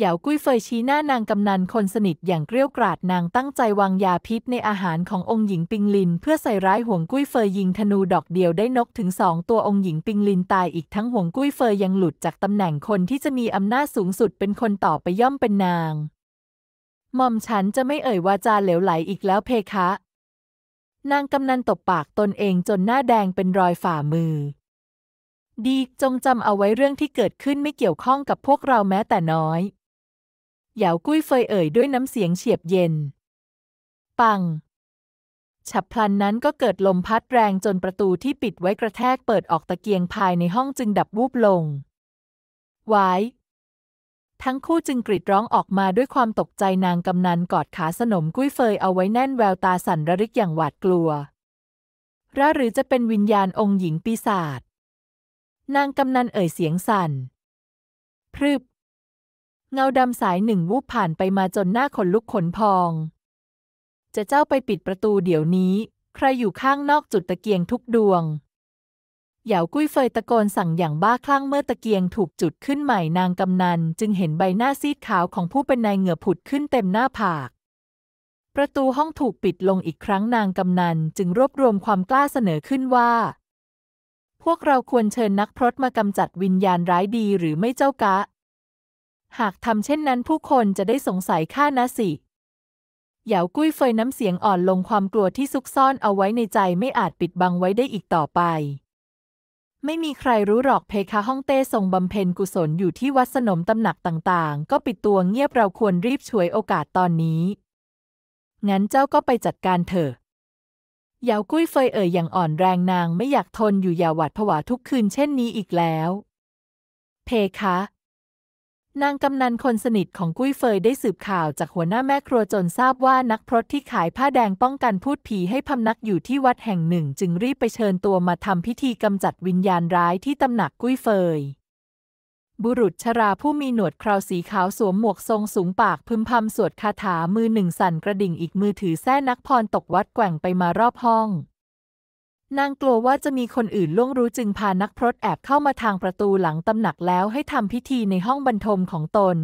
[SPEAKER 1] เหยากุ้ยเฟยชี้หน้านางกำนัน คนสนิทอย่างเกรี้ยวกราดนางตั้งใจวางยาพิษ ในอาหารขององค์หญิงปิงลิน เพื่อใส่ร้ายห่วงกุ้ยเฟยยิงธนูดอกเดียวได้นกถึงสองตัวองค์หญิงปิงลินตายอีกทั้งห่วงกุ้ยเฟยยังหลุดจากตำแหน่งคนที่จะมีอำนาจสูงสุดเป็นคนต่อไปย่อมเป็นนางหม่อมฉันจะไม่เอ่ยวาจาเหลวไหลอีกแล้วเพคะ นางกำนันตบปากตนเองจนหน้าแดงเป็นรอยฝ่ามือ ดีจงจำเอาไว้เรื่องที่เกิดขึ้นไม่เกี่ยวข้องกับพวกเราแม้แต่น้อยเหยากุ้ยเฟยเอ่ยด้วยน้ำเสียงเฉียบเย็น ปัง ฉับพลันนั้นก็เกิดลมพัดแรงจนประตูที่ปิดไว้กระแทกเปิดออกตะเกียงภายในห้องจึงดับวูบลง ไว้ ทั้งคู่จึงกรีดร้องออกมาด้วยความตกใจนางกำนันกอดขาสนมกุ้ยเฟยเอาไว้แน่นแววตาสั่นระริกอย่างหวาดกลัวระหรือจะเป็นวิญญาณองค์หญิงปีศาจ นางกำนันเอ่ยเสียงสัน่น พรึบเงาดำสายหนึ่งวูบผ่านไปมาจนหน้าขนลุกขนพอง จะเจ้าไปปิดประตูเดี๋ยวนี้ ใครอยู่ข้างนอกจุดตะเกียงทุกดวง เหยากุ้ยเฟยตะโกนสั่งอย่างบ้าคลั่งเมื่อตะเกียงถูกจุดขึ้นใหม่นางกำนันจึงเห็นใบหน้าซีดขาวของผู้เป็นนายเหงือผุดขึ้นเต็มหน้าผาก ประตูห้องถูกปิดลงอีกครั้งนางกำนันจึงรวบรวมความกล้าเสนอขึ้นว่า พวกเราควรเชิญนักพรตมากำจัดวิญญาณร้ายดีหรือไม่เจ้ากะหากทำเช่นนั้นผู้คนจะได้สงสัยข้านะสิ เหยากุ้ยเฟยน้ำเสียงอ่อนลงความกลัวที่ซุกซ่อนเอาไว้ในใจไม่อาจปิดบังไว้ได้อีกต่อไป ไม่มีใครรู้หรอกเพคะฮ่องเต้ทรงบำเพ็ญกุศลอยู่ที่วัดสนมตำหนักต่างๆ ก็ปิดตัวเงียบเราควรรีบฉวยโอกาสตอนนี้ งั้นเจ้าก็ไปจัดการเถอะ เหยากุ้ยเฟยเอ่ยอย่างอ่อนแรงนางไม่อยากทนอยู่อย่าหวัดผวาทุกคืนเช่นนี้อีกแล้ว เพคะนางกำนันคนสนิทของกุ้ยเฟยได้สืบข่าวจากหัวหน้าแม่ครัวจนทราบว่านักพรตที่ขายผ้าแดงป้องกันพูดผีให้พำนักอยู่ที่วัดแห่งหนึ่งจึงรีบไปเชิญตัวมาทำพิธีกำจัดวิญญาณร้ายที่ตำหนักกุ้ยเฟย บุรุษชราผู้มีหนวดคราวสีขาวสวมหมวกทรงสูงปากพึมพำสวดคาถามือหนึ่งสั่นกระดิ่งอีกมือถือแท้นักพรตกวัดแกว่งไปมารอบห้องนางกลัวว่าจะมีคนอื่นล่วงรู้จึงพานักพรตแอบเข้ามาทางประตูหลังตำหนักแล้วให้ทำพิธีในห้องบรรทมของตน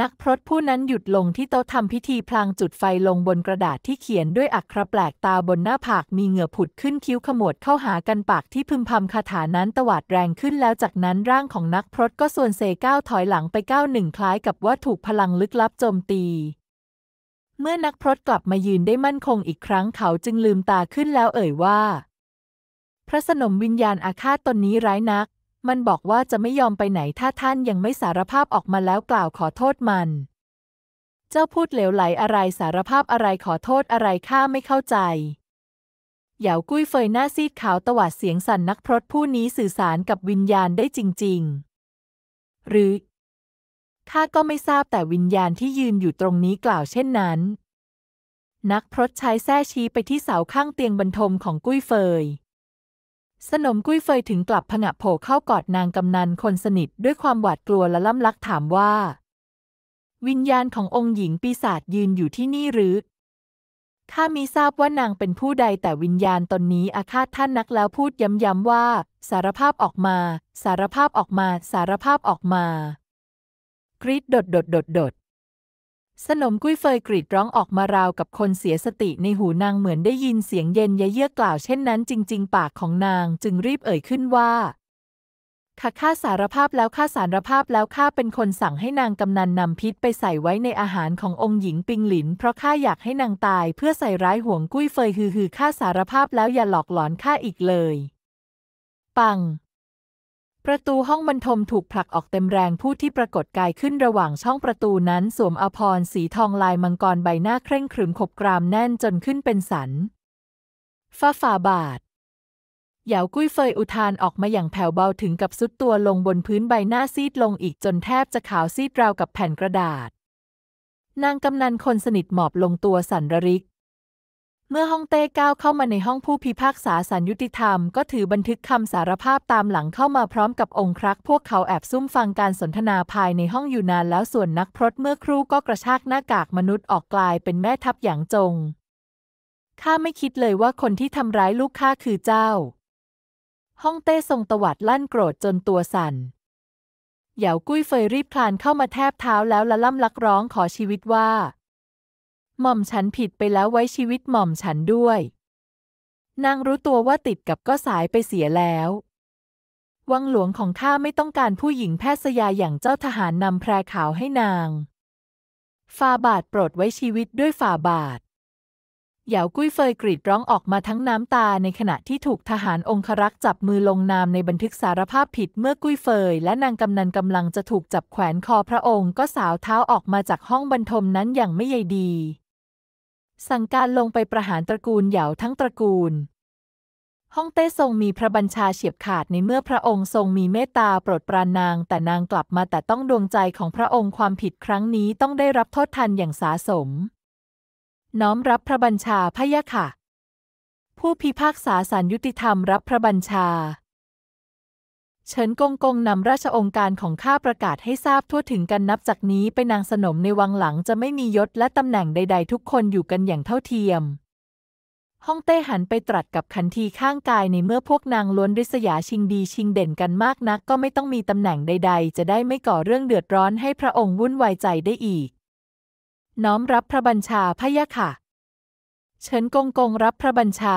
[SPEAKER 1] นักพรตผู้นั้นหยุดลงที่โต๊ะทำพิธีพลางจุดไฟลงบนกระดาษที่เขียนด้วยอักขระแปลกตาบนหน้าผากมีเหงื่อผุดขึ้นคิ้วขมวดเข้าหากันปากที่พึมพำคาถานั้นตวาดแรงขึ้นแล้วจากนั้นร่างของนักพรตก็ส่วนเซก้าวถอยหลังไปก้าวหนึ่งคล้ายกับว่าถูกพลังลึกลับโจมตีเมื่อนักพรตกลับมายืนได้มั่นคงอีกครั้งเขาจึงลืมตาขึ้นแล้วเอ่ยว่า พระสนมวิญญาณอาฆาตตนนี้ร้ายนัก มันบอกว่าจะไม่ยอมไปไหนถ้าท่านยังไม่สารภาพออกมาแล้วกล่าวขอโทษมัน เจ้าพูดเหลวไหลอะไรสารภาพอะไรขอโทษอะไรข้าไม่เข้าใจเหยากุ้ยเฟยหน้าซีดขาวตวาดเสียงสั่นนักพรตผู้นี้สื่อสารกับวิญญาณได้จริงๆ หรือข้าก็ไม่ทราบแต่วิญญาณที่ยืนอยู่ตรงนี้กล่าวเช่นนั้น นักพรตชายแท้ชี้ไปที่เสาข้างเตียงบรรทมของกุ้ยเฟย สนมกุ้ยเฟยถึงกลับผงะโผเข้ากอดนางกำนันคนสนิทด้วยความหวาดกลัวและล่ำลักถามว่า วิญญาณขององค์หญิงปีศาจยืนอยู่ที่นี่หรือ ข้ามีทราบว่านางเป็นผู้ใดแต่วิญญาณตนนี้อาฆาตท่านนักแล้วพูดย้ำๆว่า สารภาพออกมา สารภาพออกมา สารภาพออกมากรีดดดดดดดดด สนมกุ้ยเฟยกรีดร้องออกมาราวกับคนเสียสติในหูนางเหมือนได้ยินเสียงเย็นยะเยือกกล่าวเช่นนั้นจริงๆปากของนาง จึงรีบเอ่ยขึ้นว่าข้าข้าสารภาพแล้วข้าสารภาพแล้วข้าเป็นคนสั่งให้นางกำนันนำพิษไปใส่ไว้ในอาหารขององค์หญิงปิงหลินเพราะข้าอยากให้นางตาย เพื่อใส่ร้ายห่วงกุ้ยเฟยฮือฮือข้าสารภาพแล้วอย่าหลอกหลอนข้าอีกเลย ปังประตูห้องบรรทมถูกผลักออกเต็มแรงผู้ที่ปรากฏกายขึ้นระหว่างช่องประตูนั้น สวมอภรสีทองลายมังกรใบหน้าเคร่งครึมขบกรามแน่นจนขึ้นเป็นสันฟ้าฝ่าบาท เหยากุ้ยเฟยอุทานออกมาอย่างแผ่วเบาถึงกับซุดตัวลงบนพื้นใบหน้าซีดลงอีกจนแทบจะขาวซีดราวกับแผ่นกระดาษ นางกำนันคนสนิทหมอบลงตัวสันระริกเมื่อฮ่องเต้ก้าวเข้ามาในห้องผู้พิพากษาสารยุติธรรม ก็ถือบันทึกคำสารภาพตามหลังเข้ามาพร้อมกับองค์ครัก พวกเขาแอบซุ่มฟังการสนทนาภายในห้องอยู่นานแล้วส่วนนักพรตเมื่อครู่ก็กระชากหน้ากากมนุษย์ออกกลายเป็นแม่ทัพอย่างจงข้าไม่คิดเลยว่าคนที่ทำร้ายลูกข้าคือเจ้าฮ่องเต้ทรงตวัดลั่นโกรธจนตัวสัน่นเหยากุ้ยเฟยรีบคลานเข้ามาแทบเท้าแล้วละล่ำลักร้องขอชีวิตว่าหม่อมฉันผิดไปแล้วไว้ชีวิตหม่อมฉันด้วย นางรู้ตัวว่าติดกับก็สายไปเสียแล้ว วังหลวงของข้าไม่ต้องการผู้หญิงแพทย์สยาอย่างเจ้าทหารนำแพรขาวให้นาง ฝ่าบาทโปรดไว้ชีวิตด้วยฝ่าบาทเหยากุ้ยเฟยกรีดร้องออกมาทั้งน้ำตาในขณะที่ถูกทหารองครักษ์จับมือลงนามในบันทึกสารภาพผิดเมื่อกุ้ยเฟย และนางกำนันกำลังจะถูกจับแขวนคอพระองค์ก็สาวเท้าออกมาจากห้องบรรทมนั้นอย่างไม่ใยดีสั่งการลงไปประหารตระกูลเหยาทั้งตระกูล ฮ่องเต้ทรงมีพระบัญชาเฉียบขาดในเมื่อพระองค์ทรงมีเมตตาโปรดปรานนาง แต่นางกลับมาแต่ต้องดวงใจของพระองค์ความผิดครั้งนี้ต้องได้รับโทษทันอย่างสาสม น้อมรับพระบัญชาพะยะค่ะ ผู้พิพากษาสารยุติธรรมรับพระบัญชาเฉินกงกงนำราชองค์การของข้าประกาศให้ทราบทั่วถึงกันนับจากนี้ไปนางสนมในวังหลังจะไม่มียศและตำแหน่งใดๆทุกคนอยู่กันอย่างเท่าเทียม ฮ่องเต้หันไปตรัสกับขันที ข้างกายในเมื่อพวกนางล้วนริษยาชิงดีชิงเด่นกันมากนักก็ไม่ต้องมีตำแหน่งใด ๆ จะได้ไม่ก่อเรื่องเดือดร้อนให้พระองค์วุ่นวายใจได้อีก น้อมรับพระบัญชาพะยะค่ะ เฉินกงกงรับพระบัญชา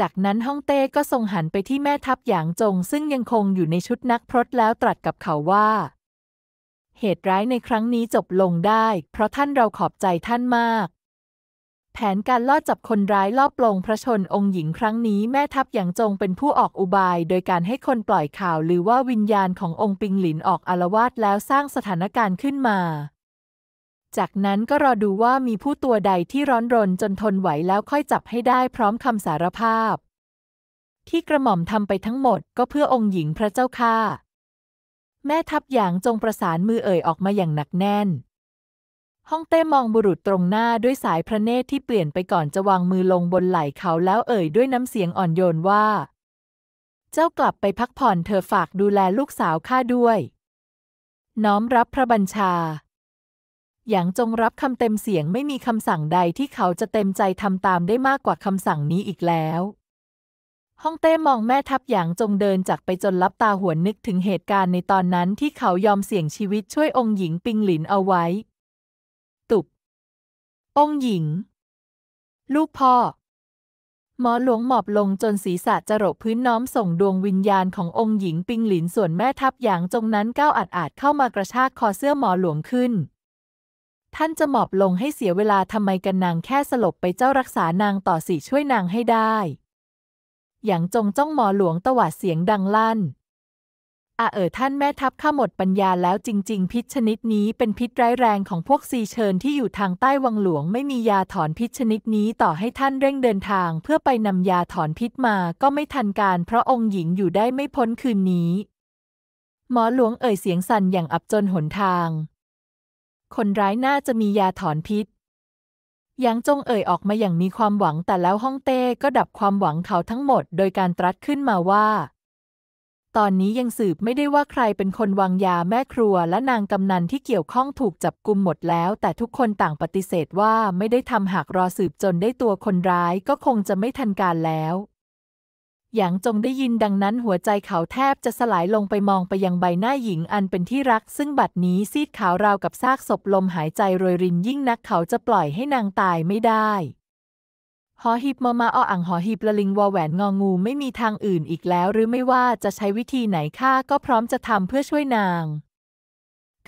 [SPEAKER 1] จากนั้นฮ่องเต้ก็ทรงหันไปที่แม่ทัพหยางจง ซึ่งยังคงอยู่ในชุดนักพรตแล้วตรัสกับเขาว่า เหตุร้ายในครั้งนี้จบลงได้ เพราะท่านเราขอบใจท่านมาก แผนการล่อจับคนร้ายลอบปลงพระชนองค์หญิงครั้งนี้แม่ทัพหยางจงเป็นผู้ออกอุบาย โดยการให้คนปล่อยข่าวหรือว่าวิญญาณขององค์ปิงหลินออกอารวาสแล้วสร้างสถานการณ์ขึ้นมาจากนั้นก็รอดูว่ามีผู้ตัวใดที่ร้อนรนจนทนไหวแล้วค่อยจับให้ได้พร้อมคำสารภาพ ที่กระหม่อมทำไปทั้งหมดก็เพื่อองค์หญิงพระเจ้าค่า แม่ทัพหยางจงประสานมือเอ่ยออกมาอย่างหนักแน่นฮ่องเต้มองบุรุษตรงหน้าด้วยสายพระเนตรที่เปลี่ยนไปก่อนจะวางมือลงบนไหล่เขาแล้วเอ่ย ด้วยน้ำเสียงอ่อนโยนว่า เจ้ากลับไปพักผ่อนเธอฝากดูแลลูกสาวข้าด้วย น้อมรับพระบัญชาอย่างจงรับคำเต็มเสียงไม่มีคำสั่งใดที่เขาจะเต็มใจทำตามได้มากกว่าคำสั่งนี้อีกแล้ว ฮ่องเต้มองแม่ทัพหยางจงเดินจากไปจนลับตาหวนนึกถึงเหตุการณ์ในตอนนั้นที่เขายอมเสี่ยงชีวิตช่วยองค์หญิงปิงหลินเอาไว้ ตุบองค์หญิง ลูกพ่อ หมอหลวงหมอบลงจนศีรษะจรดพื้นน้อมส่งดวงวิญญาณขององค์หญิงปิงหลินส่วนแม่ทัพหยางจงนั้นก้าวอาดอาดเข้ามากระชากคอเสื้อหมอหลวงขึ้นท่านจะหมอบลงให้เสียเวลาทำไมกันนางแค่สลบไปเจ้ารักษานางต่อสิช่วยนางให้ได้ อย่างจงจ้องหมอหลวงตวาดเสียงดังลั่น อาเอ๋อท่านแม่ทัพข้าหมดปัญญาแล้วจริงๆ พิษชนิดนี้เป็นพิษร้ายแรงของพวกซีเชิญที่อยู่ทางใต้วังหลวงไม่มียาถอนพิษชนิดนี้ต่อให้ท่านเร่งเดินทางเพื่อไปนำยาถอนพิษมา ก็ไม่ทันการเพราะองค์หญิงอยู่ได้ไม่พ้นคืนนี้ หมอหลวงเอ่ยเสียงสั่นอย่างอับจนหนทางคนร้ายน่าจะมียาถอนพิษหยางจงเอ่ยออกมาอย่างมีความหวัง แต่แล้วฮ่องเต้ก็ดับความหวังเขาทั้งหมดโดยการตรัสขึ้นมาว่า ตอนนี้ยังสืบไม่ได้ว่าใครเป็นคนวางยาแม่ครัวและนางกำนันที่เกี่ยวข้องถูกจับกุมหมดแล้วแต่ทุกคนต่างปฏิเสธว่าไม่ได้ทำหากรอสืบจนได้ตัวคนร้าย ก็คงจะไม่ทันการแล้วหยางจงได้ยินดังนั้นหัวใจเขาแทบจะสลายลงไปมองไปยังใบหน้าหญิงอันเป็นที่รัก ซึ่งบัดนี้ซีดขาวราวกับซากศพลมหายใจโรยรินยิ่งนักเขาจะปล่อยให้นางตายไม่ได้ หอหีบมามาออ่างหอหีบละลิงวอแหวนงองูไม่มีทางอื่นอีกแล้วหรือไม่ว่าจะใช้วิธีไหนข้าก็พร้อมจะทำเพื่อช่วยนาง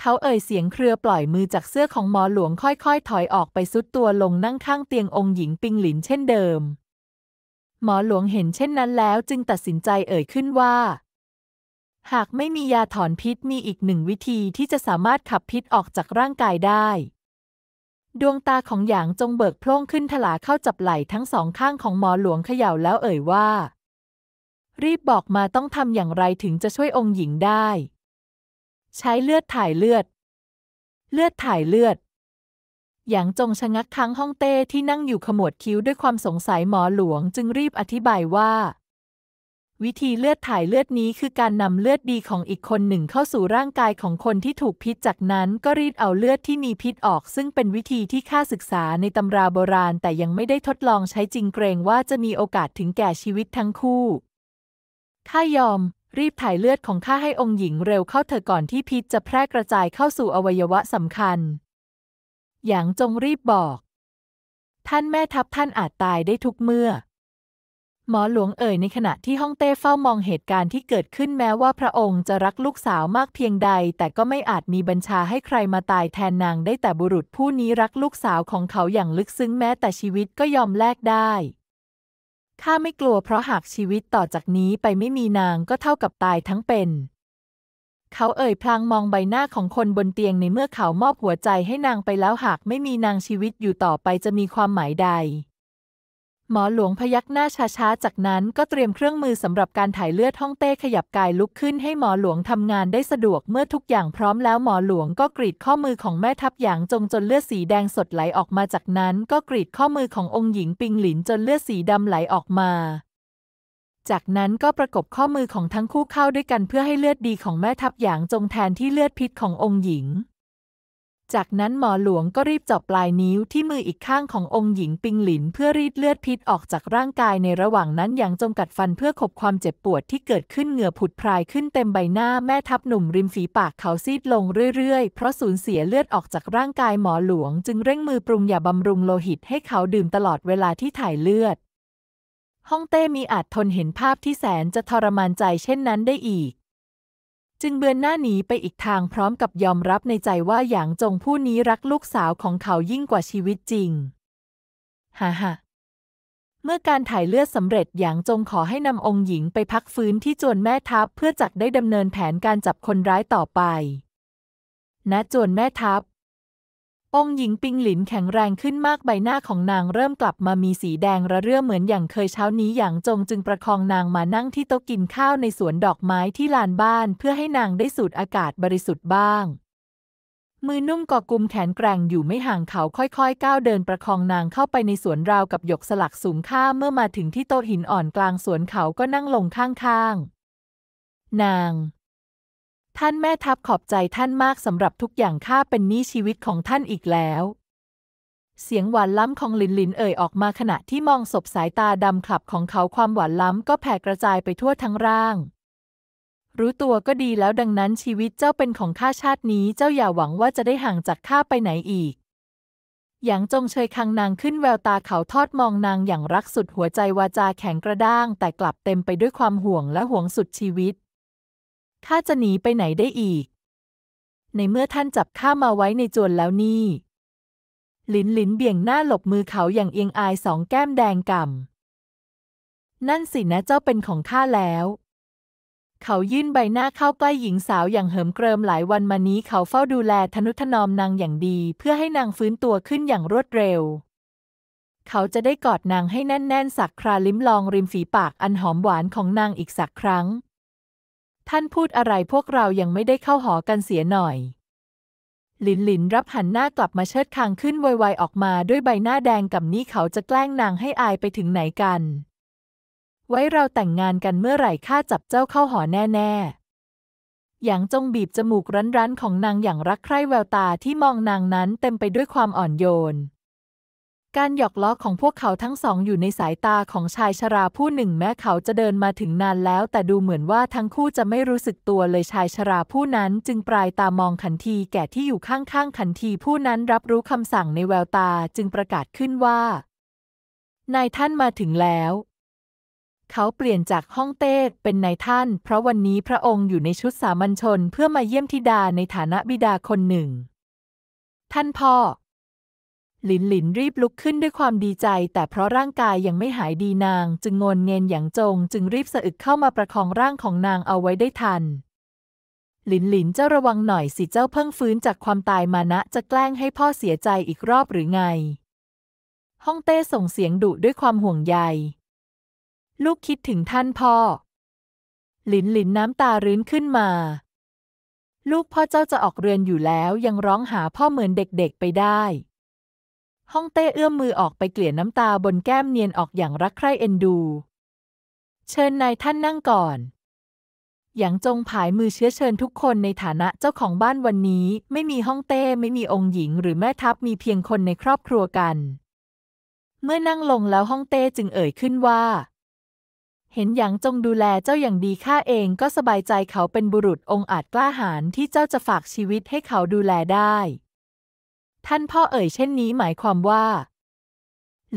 [SPEAKER 1] เขาเอ่ยเสียงเครือปล่อยมือจากเสื้อของหมอหลวงค่อยๆ ถอยออกไปซุดตัวลงนั่งข้างเตียงองค์หญิงปิงหลินเช่นเดิมหมอหลวงเห็นเช่นนั้นแล้วจึงตัดสินใจเอ่ยขึ้นว่า หากไม่มียาถอนพิษมีอีกหนึ่งวิธีที่จะสามารถขับพิษออกจากร่างกายได้ ดวงตาของหยางจงเบิกโพล่งขึ้นถลาเข้าจับไหล่ทั้งสองข้างของหมอหลวงเขย่าแล้วเอ่ยว่า รีบบอกมาต้องทำอย่างไรถึงจะช่วยองค์หญิงได้ ใช้เลือดถ่ายเลือด เลือดถ่ายเลือดหยางจงชะงักค้างห้องเต้ที่นั่งอยู่ขมวดคิ้วด้วยความสงสัยหมอหลวงจึงรีบอธิบายว่า วิธีเลือดถ่ายเลือดนี้คือการนำเลือดดีของอีกคนหนึ่งเข้าสู่ร่างกายของคนที่ถูกพิษจากนั้นก็รีดเอาเลือดที่มีพิษออกซึ่งเป็นวิธีที่ข้าศึกษาในตำราโบราณแต่ยังไม่ได้ทดลองใช้จริงเกรงว่าจะมีโอกาสถึงแก่ชีวิตทั้งคู่ข้ายอมรีบถ่ายเลือดของข้าให้องค์หญิงเร็วเข้าเถอะก่อนที่พิษจะแพร่กระจายเข้าสู่อวัยวะสำคัญอย่างจงรีบบอก ท่านแม่ทัพท่านอาจตายได้ทุกเมื่อ หมอหลวงเอ่ยในขณะที่ฮ่องเต้เฝ้ามองเหตุการณ์ที่เกิดขึ้นแม้ว่าพระองค์จะรักลูกสาวมากเพียงใด แต่ก็ไม่อาจมีบัญชาให้ใครมาตายแทนนางได้แต่บุรุษผู้นี้รักลูกสาวของเขาอย่างลึกซึ้งแม้แต่ชีวิตก็ยอมแลกได้ข้าไม่กลัวเพราะหากชีวิตต่อจากนี้ไปไม่มีนางก็เท่ากับตายทั้งเป็นเขาเอ่ยพลางมองใบหน้าของคนบนเตียงในเมื่อเขามอบหัวใจให้นางไปแล้วหากไม่มีนางชีวิตอยู่ต่อไปจะมีความหมายใด หมอหลวงพยักหน้าช้าๆ จากนั้นก็เตรียมเครื่องมือสำหรับการถ่ายเลือดห้องเต้ขยับกายลุกขึ้นให้หมอหลวงทำงานได้สะดวกเมื่อทุกอย่างพร้อมแล้วหมอหลวงก็กรีดข้อมือของแม่ทับหยางจงจนเลือดสีแดงสดไหลออกมาจากนั้น ก็กรีดข้อมือขององค์หญิงปิงหลิน จนเลือดสีดำไหลออกมาจากนั้นก็ประกบข้อมือของทั้งคู่เข้าด้วยกันเพื่อให้เลือดดีของแม่ทัพหยางจงแทนที่เลือดพิษขององค์หญิง จากนั้นหมอหลวงก็รีบจับปลายนิ้วที่มืออีกข้างขององค์หญิงปิงหลินเพื่อรีดเลือดพิษออกจากร่างกายในระหว่างนั้นหยางจงกัดฟันเพื่อขบความเจ็บปวดที่เกิดขึ้นเหงื่อผุดพรายขึ้นเต็มใบหน้าแม่ทัพหนุ่มริมฝีปากเขาซีดลงเรื่อยๆ เพราะสูญเสียเลือดออกจากร่างกายหมอหลวงจึงเร่งมือปรุงยาบำรุงโลหิต ให้เขาดื่มตลอดเวลาที่ถ่ายเลือดฮ่องเต้มีอาจทนเห็นภาพที่แสนจะทรมานใจเช่นนั้นได้อีก จึงเบือนหน้าหนีไปอีกทางพร้อมกับยอมรับในใจว่าหยางจงผู้นี้รักลูกสาวของเขายิ่งกว่าชีวิตจริงฮ่าฮ่าเมื่อการถ่ายเลือดสำเร็จหยางจงขอให้นำองค์หญิงไปพักฟื้นที่จวนแม่ทัพ เพื่อจักได้ดำเนินแผนการจับคนร้ายต่อไปณจวนแม่ทัพองหญิงปิงหลินแข็งแรงขึ้นมากใบหน้าของนาง เริ่มกลับมามีสีแดงระเรื่อเหมือนอย่างเคยเช้านี้อย่างจงจึงประคองนางมานั่งที่โต๊ะกินข้าวในสวนดอกไม้ที่ลานบ้าน เพื่อให้นางได้สูดอากาศบริสุทธิ์บ้าง มือนุ่มกอกุมแขนแกร่งอยู่ไม่ห่างเขาค่อย ๆก้าวเดินประคองนางเข้าไปในสวนราวกับหยกสลักสูงค่าเมื่อมาถึงที่โต๊ะหินอ่อนกลางสวนเขาก็นั่งลงข้าง ๆ นางท่านแม่ทัพขอบใจท่านมากสำหรับทุกอย่างข้าเป็นหนี้ชีวิตของท่านอีกแล้ว เสียงหวานล้ำของลินลินเอ่ยออกมาขณะที่มองศพสายตาดำขลับของเขาความหวานล้ำก็แผ่กระจายไปทั่วทั้งร่าง รู้ตัวก็ดีแล้วดังนั้นชีวิตเจ้าเป็นของข้าชาตินี้เจ้าอย่าหวังว่าจะได้ห่างจากข้าไปไหนอีกหยางจงเชยคังนางขึ้นแววตาเขาทอดมองนางอย่างรักสุดหัวใจวาจาแข็งกระด้างแต่กลับเต็มไปด้วยความห่วงและห่วงสุดชีวิตข้าจะหนีไปไหนได้อีก ในเมื่อท่านจับข้ามาไว้ใน จวนแล้วนี่ลินลินเบี่ยงหน้าหลบมือเขาอย่างเอียงอายสองแก้มแดงก่ำนั่นสินะเจ้าเป็นของข้าแล้ว เขายื่นใบหน้าเข้าใกล้หญิงสาวอย่างเหิม เกริมหลายวันมานี้เขาเฝ้าดูแลทนุถนอมนางอย่างดี เพื่อให้นางฟื้นตัวขึ้นอย่างรวดเร็ว เขาจะได้กอดนางให้แน่น ๆ สักคราลิ้มลองริมฝีปากอันหอมหวานของนางอีกสักครั้งท่านพูดอะไรพวกเรายังไม่ได้เข้าหอกันเสียหน่อย หลินหลินรับหันหน้ากลับมาเชิดคางขึ้นวไวๆออกมาด้วยใบหน้าแดงกับนี่เขาจะแกล้งนางให้อายไปถึงไหนกัน ไว้เราแต่งงานกันเมื่อไหร่ข้าจับเจ้าเข้าหอแน่ๆหยางจงบีบจมูกรั้นๆ ของนางอย่างรักใคร่แววตาที่มองนางนั้นเต็มไปด้วยความอ่อนโยนการหยอกล้อของพวกเขาทั้งสองอยู่ในสายตาของชายชราผู้หนึ่ง แม้เขาจะเดินมาถึงนานแล้ว แต่ดูเหมือนว่าทั้งคู่จะไม่รู้สึกตัวเลยชายชราผู้นั้นจึงปลายตามองขันทีแก่ที่อยู่ข้างๆขันทีผู้นั้นรับรู้คำสั่งในแววตาจึงประกาศขึ้นว่านายท่านมาถึงแล้ว เขาเปลี่ยนจากห้องเต้เป็นนายท่าน เพราะวันนี้พระองค์อยู่ในชุดสามัญชน เพื่อมาเยี่ยมธิดาในฐานะบิดาคนหนึ่ง ท่านพ่อหลินหลินรีบลุกขึ้นด้วยความดีใจ แต่เพราะร่างกายยังไม่หายดีนาง จึงงนเงิยนอยางจง จึงรีบสะอึกเข้ามาประคองร่างของนางเอาไว้ได้ทันหลินหลินเจ้าระวังหน่อยสิเจ้าเพิ่งฟื้นจากความตายมานะจะแกล้งให้พ่อเสียใจอีกรอบหรือไงฮ่องเต้ส่งเสียงดุด้วยความห่วงใยลูกคิดถึงท่านพ่อหลินหลินน้ำตารื้นขึ้นมา ลูกพ่อเจ้าจะออกเรือนอยู่แล้ว ยังร้องหาพ่อเหมือนเด็กๆไปได้ห้องเต้เอื้อมมือออกไปเกลี่ยน้ำตาบนแก้มเนียนออกอย่างรักใคร่เอ็นดู เชิญนายท่านนั่งก่อน หยางจงผายมือเชื้อเชิญทุกคนในฐานะเจ้าของบ้านวันนี้ ไม่มีฮ่องเต้ไม่มีองค์หญิงหรือแม่ทัพมีเพียงคนในครอบครัวกัน เมื่อนั่งลงแล้วฮ่องเต้จึงเอ่ยขึ้นว่า เห็นหยางจงดูแลเจ้าอย่างดีข้าเองก็สบายใจเขาเป็นบุรุษองค์อาจกล้าหาญที่เจ้าจะฝากชีวิตให้เขาดูแลได้ท่านพ่อเอ่ยเช่นนี้หมายความว่า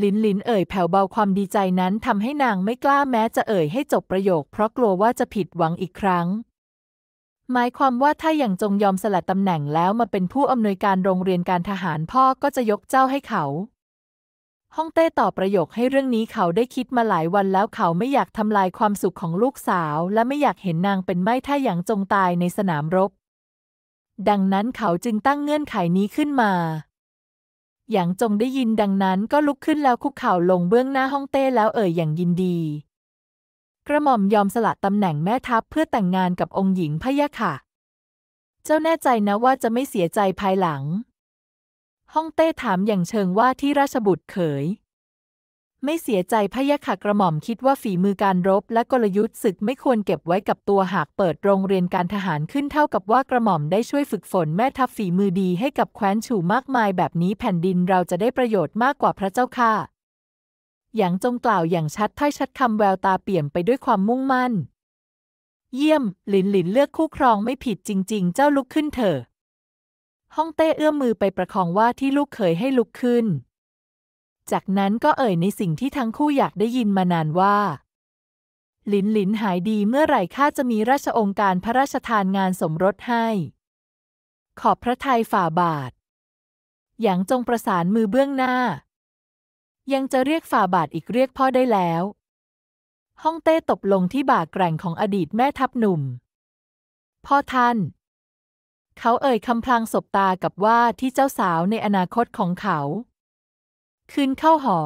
[SPEAKER 1] ลินลิน เอ่ยแผ่วเบาความดีใจนั้นทำให้นางไม่กล้าแม้จะเอ่ยให้จบประโยค เพราะกลัวว่าจะผิดหวังอีกครั้ง หมายความว่าถ้าอย่างจงยอมสละตำแหน่งแล้ว มาเป็นผู้อำนวยการโรงเรียนการทหารพ่อก็จะยกเจ้าให้เขาฮ่องเต้ตอบประโยคให้เรื่องนี้เขาได้คิดมาหลายวันแล้วเขาไม่อยากทำลายความสุขของลูกสาว และไม่อยากเห็นนางเป็นไม้ถ้าอย่างจงตายในสนามรบดังนั้นเขาจึงตั้งเงื่อนไขนี้ขึ้นมา หยางจงได้ยินดังนั้นก็ลุกขึ้นแล้วคุกเข่าลงเบื้องหน้าฮ่องเต้แล้วเอ่ยอย่างยินดี กระหม่อมยอมสละตำแหน่งแม่ทัพเพื่อแต่งงานกับองค์หญิงพะยะค่ะ เจ้าแน่ใจนะว่าจะไม่เสียใจภายหลังฮ่องเต้ถามอย่างเชิงว่าที่ราชบุตรเขยไม่เสียใจพะยะข่ะกระหม่อมคิดว่าฝีมือการรบและกลยุทธ์ศึกไม่ควรเก็บไว้กับตัวหากเปิดโรงเรียนการทหารขึ้นเท่ากับว่ากระหม่อมได้ช่วยฝึกฝนแม่ทัพฝีมือดีให้กับแคว้นฉู่มากมายแบบนี้แผ่นดินเราจะได้ประโยชน์มากกว่าพระเจ้าค่ะอย่างจงกล่าวอย่างชัดถ้อยชัดคำแววตาเปี่ยมไปด้วยความมุ่งมั่น เยี่ยมหลินหลินเลือกคู่ครองไม่ผิดจริง ๆ เจ้าลุกขึ้นเถอะฮ่องเต้เอื้อมมือไปประคองว่าที่ลูกเคยให้ลุกขึ้นจากนั้นก็เอ่ยในสิ่งที่ทั้งคู่อยากได้ยินมานานว่าหลินหลินหายดีเมื่อไหร่ข้าจะมีราชองค์การพระราชทานงานสมรสให้ ขอบพระทัยฝ่าบาทหยางจงประสานมือเบื้องหน้า ยังจะเรียกฝ่าบาทอีกเรียกพ่อได้แล้วฮ่องเต้ตบลงที่บ่าแกร่งของอดีตแม่ทัพหนุ่ม พ่อท่าน เขาเอ่ยคำพลางสบตากับว่าที่เจ้าสาวในอนาคตของเขาคืนเข้าหอ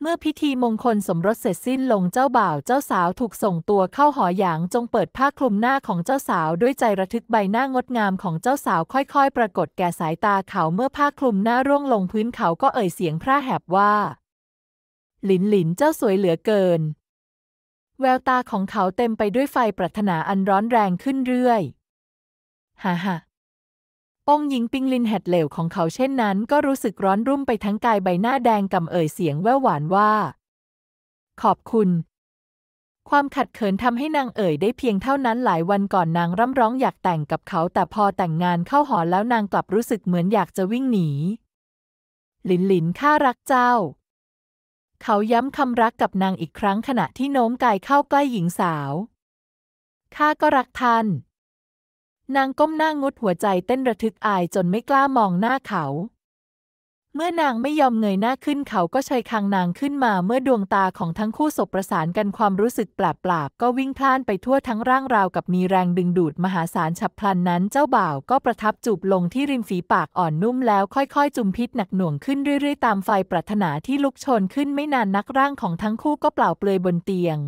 [SPEAKER 1] เมื่อพิธีมงคลสมรสเสร็จสิ้นลงเจ้าบ่าว เจ้าสาวถูกส่งตัวเข้าหอหยางจงเปิดผ้าคลุมหน้าของเจ้าสาวด้วยใจระทึกใบหน้างดงามของเจ้าสาวค่อย ๆปรากฏแก่สายตาเขาเมื่อผ้าคลุมหน้าร่วงลงพื้นเขาก็เอ่ยเสียงพร่แหบว่าหลินหลินเจ้าสวยเหลือเกิน แววตาของเขาเต็มไปด้วยไฟปรารถนาอันร้อนแรงขึ้นเรื่อยฮ่าฮ่าป้งหญิงปิงลินแหดเหลวของเขาเช่นนั้นก็รู้สึกร้อนรุ่มไปทั้งกายใบหน้าแดงกำเอ่ยเสียงแว่วหวานว่า ขอบคุณ ความขัดเขินทำให้นางเอ่ยได้เพียงเท่านั้นหลายวันก่อนนางร่ำร้องอยากแต่งกับเขา แต่พอแต่งงานเข้าหอแล้วนางกลับรู้สึกเหมือนอยากจะวิ่งหนี หลินหลินข้ารักเจ้า เขาย้ำคำรักกับนางอีกครั้งขณะที่โน้มกายเข้าใกล้หญิงสาวข้าก็รักท่านนางก้มหน้างดหัวใจเต้นระทึกอายจนไม่กล้ามองหน้าเขา เมื่อนางไม่ยอมเงยหน้าขึ้นเขาก็ชัยคางนางขึ้นมาเมื่อดวงตาของทั้งคู่สบประสานกันความรู้สึกปาบปลกบก็วิ่งพล่านไปทั่วทั้งร่างราวกับมีแรงดึงดูดมหาศาลฉับพลันนั้นเจ้าบ่าวก็ประทับจูบลงที่ริมฝีปากอ่อนนุ่มแล้วค่อยๆ จุมพิษหนักหน่วงขึ้นเรื่อยๆตามไฟปรารถนาที่ลุกโชนขึ้นไม่นานนักร่างของทั้งคู่ก็เปล่าเปลือยบนเตียง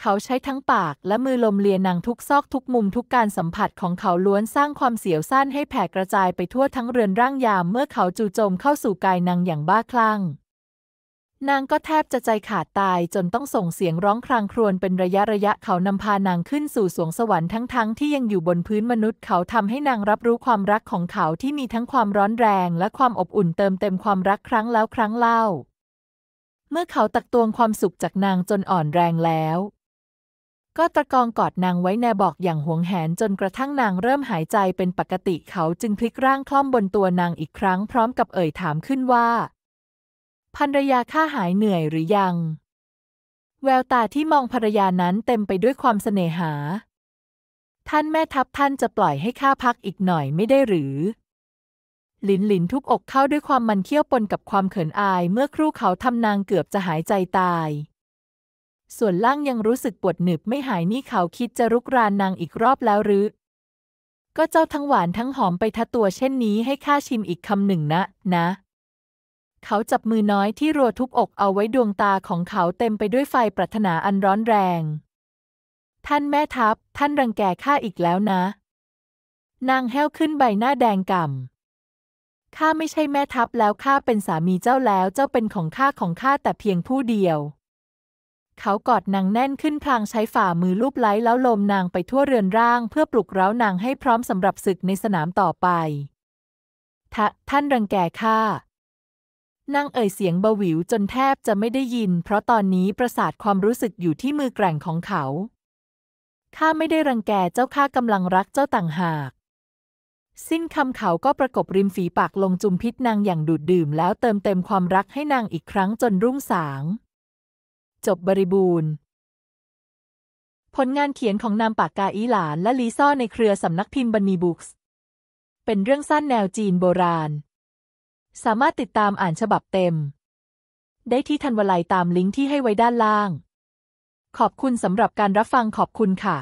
[SPEAKER 1] เขาใช้ทั้งปากและมือลมเลียนางทุกซอกทุกมุมทุกการสัมผัสของเขาล้วนสร้างความเสียวซ่านให้แผ่กระจายไปทั่วทั้งเรือนร่างยามเมื่อเขาจู่โจมเข้าสู่กายนางอย่างบ้าคลั่ง นางก็แทบจะใจขาดตาย จนต้องส่งเสียงร้องครางครวญเป็นระยะระยะเขานำพานางขึ้นสู่สวงสวรรค์ทั้งๆทที่ยังอยู่บนพื้นมนุษย์เขาทำให้นางรับรู้ความรักของเขาที่มีทั้งความร้อนแรง และความอบอุ่นเติมเต็มความรักครั้งแล้วครั้งเล่า เมื่อเขาตักตวงความสุขจากนางจนอ่อนแรงแล้วก็ตะกองกอดนางไว้แนบอกอย่างหวงแหนจนกระทั่งนางเริ่มหายใจเป็นปกติเขาจึงพลิกร่างคล่อมบนตัวนางอีกครั้งพร้อมกับเอ่ยถามขึ้นว่าภรรยาข้าหายเหนื่อยหรือยัง แววตาที่มองภรรยานั้นเต็มไปด้วยความเสน่หา ท่านแม่ทัพท่านจะปล่อยให้ข้าพักอีกหน่อยไม่ได้หรือหลินหลินทุกอกเข้าด้วยความมันเคี้ยวปนกับความเขินอายเมื่อครู่เขาทำนางเกือบจะหายใจตายส่วนล่างยังรู้สึกปวดหนึบไม่หายนี่เขาคิดจะรุกรานนางอีกรอบแล้วหรือก็เจ้าทั้งหวานทั้งหอมไปทะตัวเช่นนี้ให้ข้าชิมอีกคำหนึ่งนะ นะ เขาจับมือน้อยที่รัวทุบอกเอาไว้ดวงตาของเขาเต็มไปด้วยไฟปรารถนาอันร้อนแรง ท่านแม่ทัพท่านรังแกข้าอีกแล้วนะ นางแห้วขึ้นใบหน้าแดงก่ำข้าไม่ใช่แม่ทัพแล้วข้าเป็นสามีเจ้าแล้วเจ้าเป็นของข้าของข้าแต่เพียงผู้เดียวเขากอดนางแน่นขึ้นพลางใช้ฝ่ามือลูบไล้แล้วลมนางไปทั่วเรือนร่าง เพื่อปลุกเร้านางให้พร้อมสำหรับศึกในสนามต่อไปทท่านรังแกข้านางเอ่ยเสียงเบาหวิวจนแทบจะไม่ได้ยิน เพราะตอนนี้ประสาทความรู้สึกอยู่ที่มือแกร่งของเขา ข้าไม่ได้รังแก เจ้าข้ากำลังรักเจ้าต่างหาก สิ้นคำเขาก็ประกบริมฝีปากลงจุมพิษนางอย่างดูดดื่มแล้วเติมเต็มความรักให้นางอีกครั้งจนรุ่งสางจบบริบูรณ์ ผลงานเขียนของนามปากกาอีหลานและลีซ่อในเครือสำนักพิมพ์บันนีบุ๊กส์เป็นเรื่องสั้นแนวจีนโบราณ สามารถติดตามอ่านฉบับเต็ม ได้ที่ทันวลัยตามลิงก์ที่ให้ไว้ด้านล่าง ขอบคุณสำหรับการรับฟังขอบคุณค่ะ